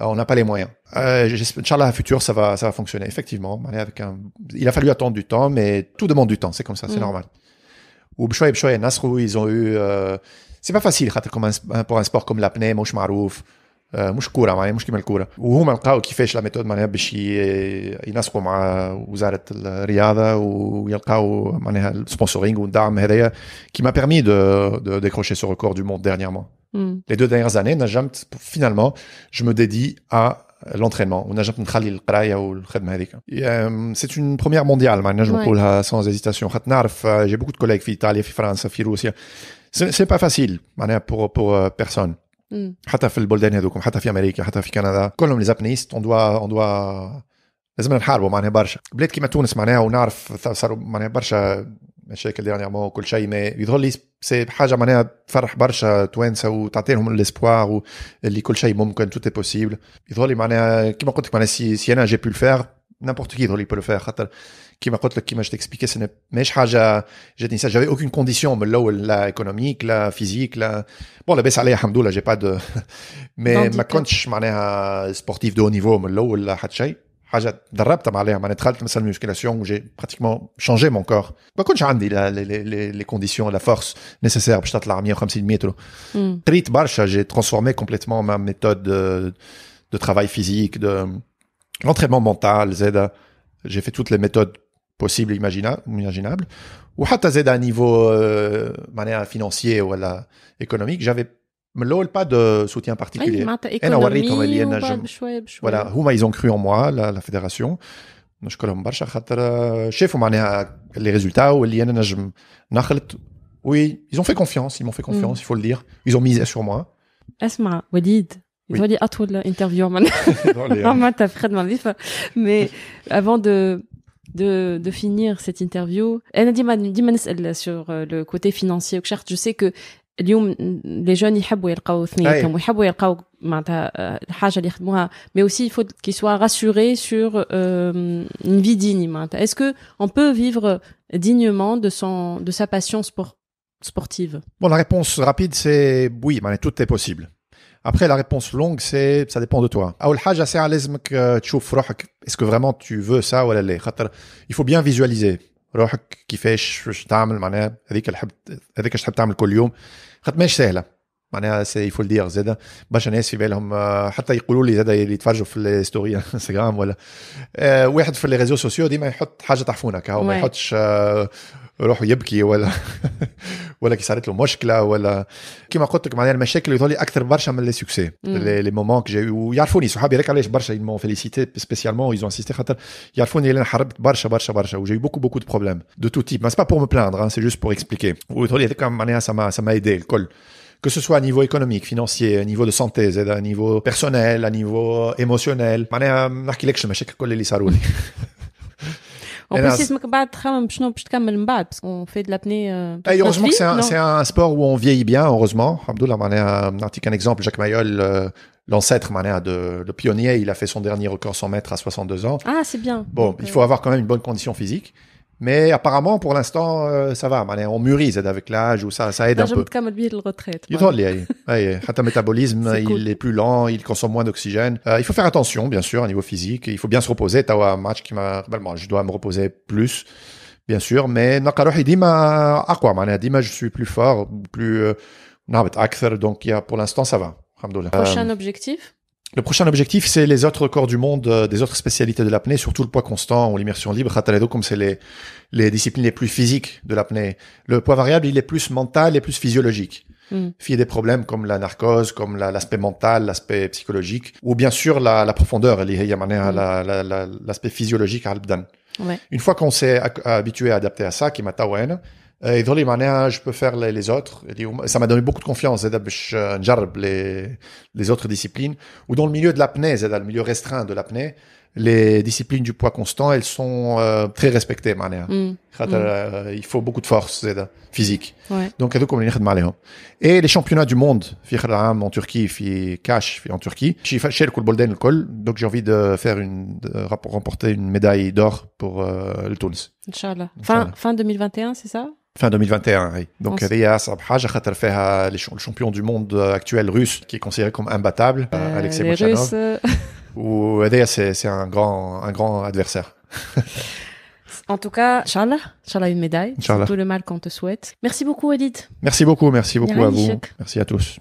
Euh, on n'a pas les moyens. Euh, Inch'Allah, à futur, ça va, ça va fonctionner. Effectivement, avec un... il a fallu attendre du temps, mais tout demande du temps. C'est comme ça, c'est normal. Mm. normal. Ou et Bchoy et Nasrou, ils ont eu. Euh, c'est pas facile pour un sport comme l'apnée, Mouch Marouf, euh, Mouch Koura, Mouch Kimelkoura. Ou Humalka, qui fait la méthode, Mouch Bchi, et Nasrou, ou Zaret Riyada, ou Yalka, ou le Sponsoring, ou Dame, qui m'a permis de, de décrocher ce record du monde dernièrement. Mm. Les deux dernières années, Najam finalement, je me dédie à l'entraînement. On a jamais travaillé le travail ou le travail américain. Euh, c'est une première mondiale, mané. Je le dis euh, sans hésitation. Je n'arrive. Euh, j'ai beaucoup de collègues, fi Italie, fi France, en Russie. C'est pas facile, mané, pour pour personne. Patra mm. fait le bol d'année d'où qu'on fi Amérique, patra fi Canada. Quand les apprenez, on doit, on doit. Les amis en partent, mané, barça. Bleu de qui me tourne, mané, on arrive. Ça, mané, barça. Mais je sais que dernièrement, Kulchaï, mais, Hidrolis, c'est, Haja, manéa, Farah Barcha, Twens, ou, t'attire, hum, l'espoir, ou, euh, l'Ikulchaï, môme, quand tout est possible. Hidrolis, manéa, qui m'a conté que, si, si, si y'en a, j'ai pu le faire, n'importe qui, Hidrolis peut le faire, Hatal. Qui m'a conté que, qui m'a, j't'expliquais, c'est ne, mais, Haja, j'ai dit ça, j'avais aucune condition, me l'a, l'a, économique, la, physique, la, bon, la baisse, ça allait, là, j'ai pas de, [laughs] mais, ma contéa, sportif de haut niveau, me l'a, l'a, l'a, l'a, rajet d'arrêt à malheur mal-être mais c'est la musculation où j'ai pratiquement changé mon corps quand j'ai rendu les les les conditions la force nécessaire pour start la armée comme si de j'ai transformé complètement ma méthode de travail physique de d'entraînement mental Z j'ai fait toutes les méthodes possibles imaginables ou à ta Z un niveau euh, manière financier ou la économique j'avais mais là, pas de soutien particulier. Eh oui, ou ou je... Voilà, Huma, ils ont cru en moi, la, la fédération. Je connais Barcha Khatra. Euh, Chef, on euh, les résultats. Oui, ils ont fait confiance, ils m'ont fait mm. confiance, il faut le dire. Ils ont misé sur moi. Esma, Walid, ils ont dit à toi l'interview. Normalement, t'as frère de ma vie. Mais avant de. De, de finir cette interview. Eh, elle a dit sur euh, le côté financier. Je sais que اليوم لي جون يحبوا يلقاو faut qu'ils soient rassurés sur euh, une vie digne est-ce que on peut vivre dignement de son de sa passion sportive Bon la réponse rapide c'est oui, mais tout est possible. Après la réponse longue c'est ça dépend de toi. اول est-ce que vraiment tu veux ça ou il faut bien visualiser روحك كيفاش باش تعمل معناها هذيك اللي حبت هذيك اللي تحب تعمل كل يوم خاطر ماهيش سهله معناها سي فول دير زاده برشا ناس في بالهم آه، حتى يقولوا لي زاده اللي يتفرجوا في الستوري انستغرام [laughs] ولا آه، واحد في لي ريزو سوسيو ديما يحط حاجه تحفونك ما يحطش آه، يروح يبكي ولا ولا كي صارت له مشكله ولا كما قلت لك معناها المشاكل يظهر اكثر برشا من لي سوكسي لي مومون كي ويعرفوني صحابي راك علاش برشا يمون فيليسيتي سبيسيالمون ايزون انسيستي خاطر يعرفوني اللي انا حاربت برشا برشا برشا وجاي بوكو بوكو دو بروبليم دو تو تيب سي با بور مو بلاندر سي جوست بور اكسبليكي ويظهر لي هذاك معناها سما سما ايدي الكل que ce soit à niveau économique, financier, à niveau de santé, à niveau personnel, à niveau émotionnel. معناها نحكي لكش المشاكل كل اللي صاروا لي en plus, parce qu'on fait de l'apnée. Euh, heureusement c'est un, sport où on vieillit bien, heureusement. a un exemple, Jacques Mayol, euh, l'ancêtre, l'ancêtre, de, le pionnier, il a fait son dernier record 100 mètres à 62 ans. Ah, c'est bien. Bon, il faut euh, avoir quand même une bonne condition physique. Mais apparemment, pour l'instant, euh, ça va. On mûrit, avec l'âge, ou ça, ça aide un peu. retraite. Le métabolisme, [laughs] il est plus lent, il consomme moins d'oxygène. Euh, il faut faire attention, bien sûr, au niveau physique. Il faut bien se reposer. T'as un match qui m'a, ben, moi, je dois me reposer plus, bien sûr. Mais dit Dima, à quoi? Dima, je suis plus fort, plus, euh, non, donc il y a, pour l'instant, ça va. Prochain objectif? Le prochain objectif, c'est les autres records du monde, euh, des autres spécialités de l'apnée, surtout le poids constant ou l'immersion libre. comme c'est les, les disciplines les plus physiques de l'apnée. Le poids variable, il est plus mental et plus physiologique. Fille mm. des problèmes comme la narcose, comme l'aspect mental, l'aspect psychologique, ou bien sûr la, la profondeur, mm. l'aspect physiologique à Une fois qu'on s'est habitué à adapter à ça, qui m'a dans euh, les hein, je peux faire les, autres. Oh, ça m'a donné beaucoup de confiance. Les, les autres disciplines. Ou dans le milieu de l'apnée, le milieu restreint de l'apnée, les disciplines du poids constant, elles sont euh, très respectées. Hein. Mm. Mm. Euh, il faut beaucoup de force hein, physique. Et les championnats du monde, en Turquie, cash en Turquie. Je suis le col. Donc, j'ai envie de faire une, remporter une médaille d'or pour le Toulouse fin 2021, c'est ça? fin 2021. Oui. Donc Ria Sabha, le champion du monde euh, actuel russe qui est considéré comme imbattable, euh, euh, Alexei Ou Ria c'est un grand un grand adversaire. [laughs] En tout cas, Inch'Allah, Inch'Allah une médaille. C'est tout le mal qu'on te souhaite. Merci beaucoup, Edith. Merci beaucoup, merci beaucoup à vous. Merci à tous.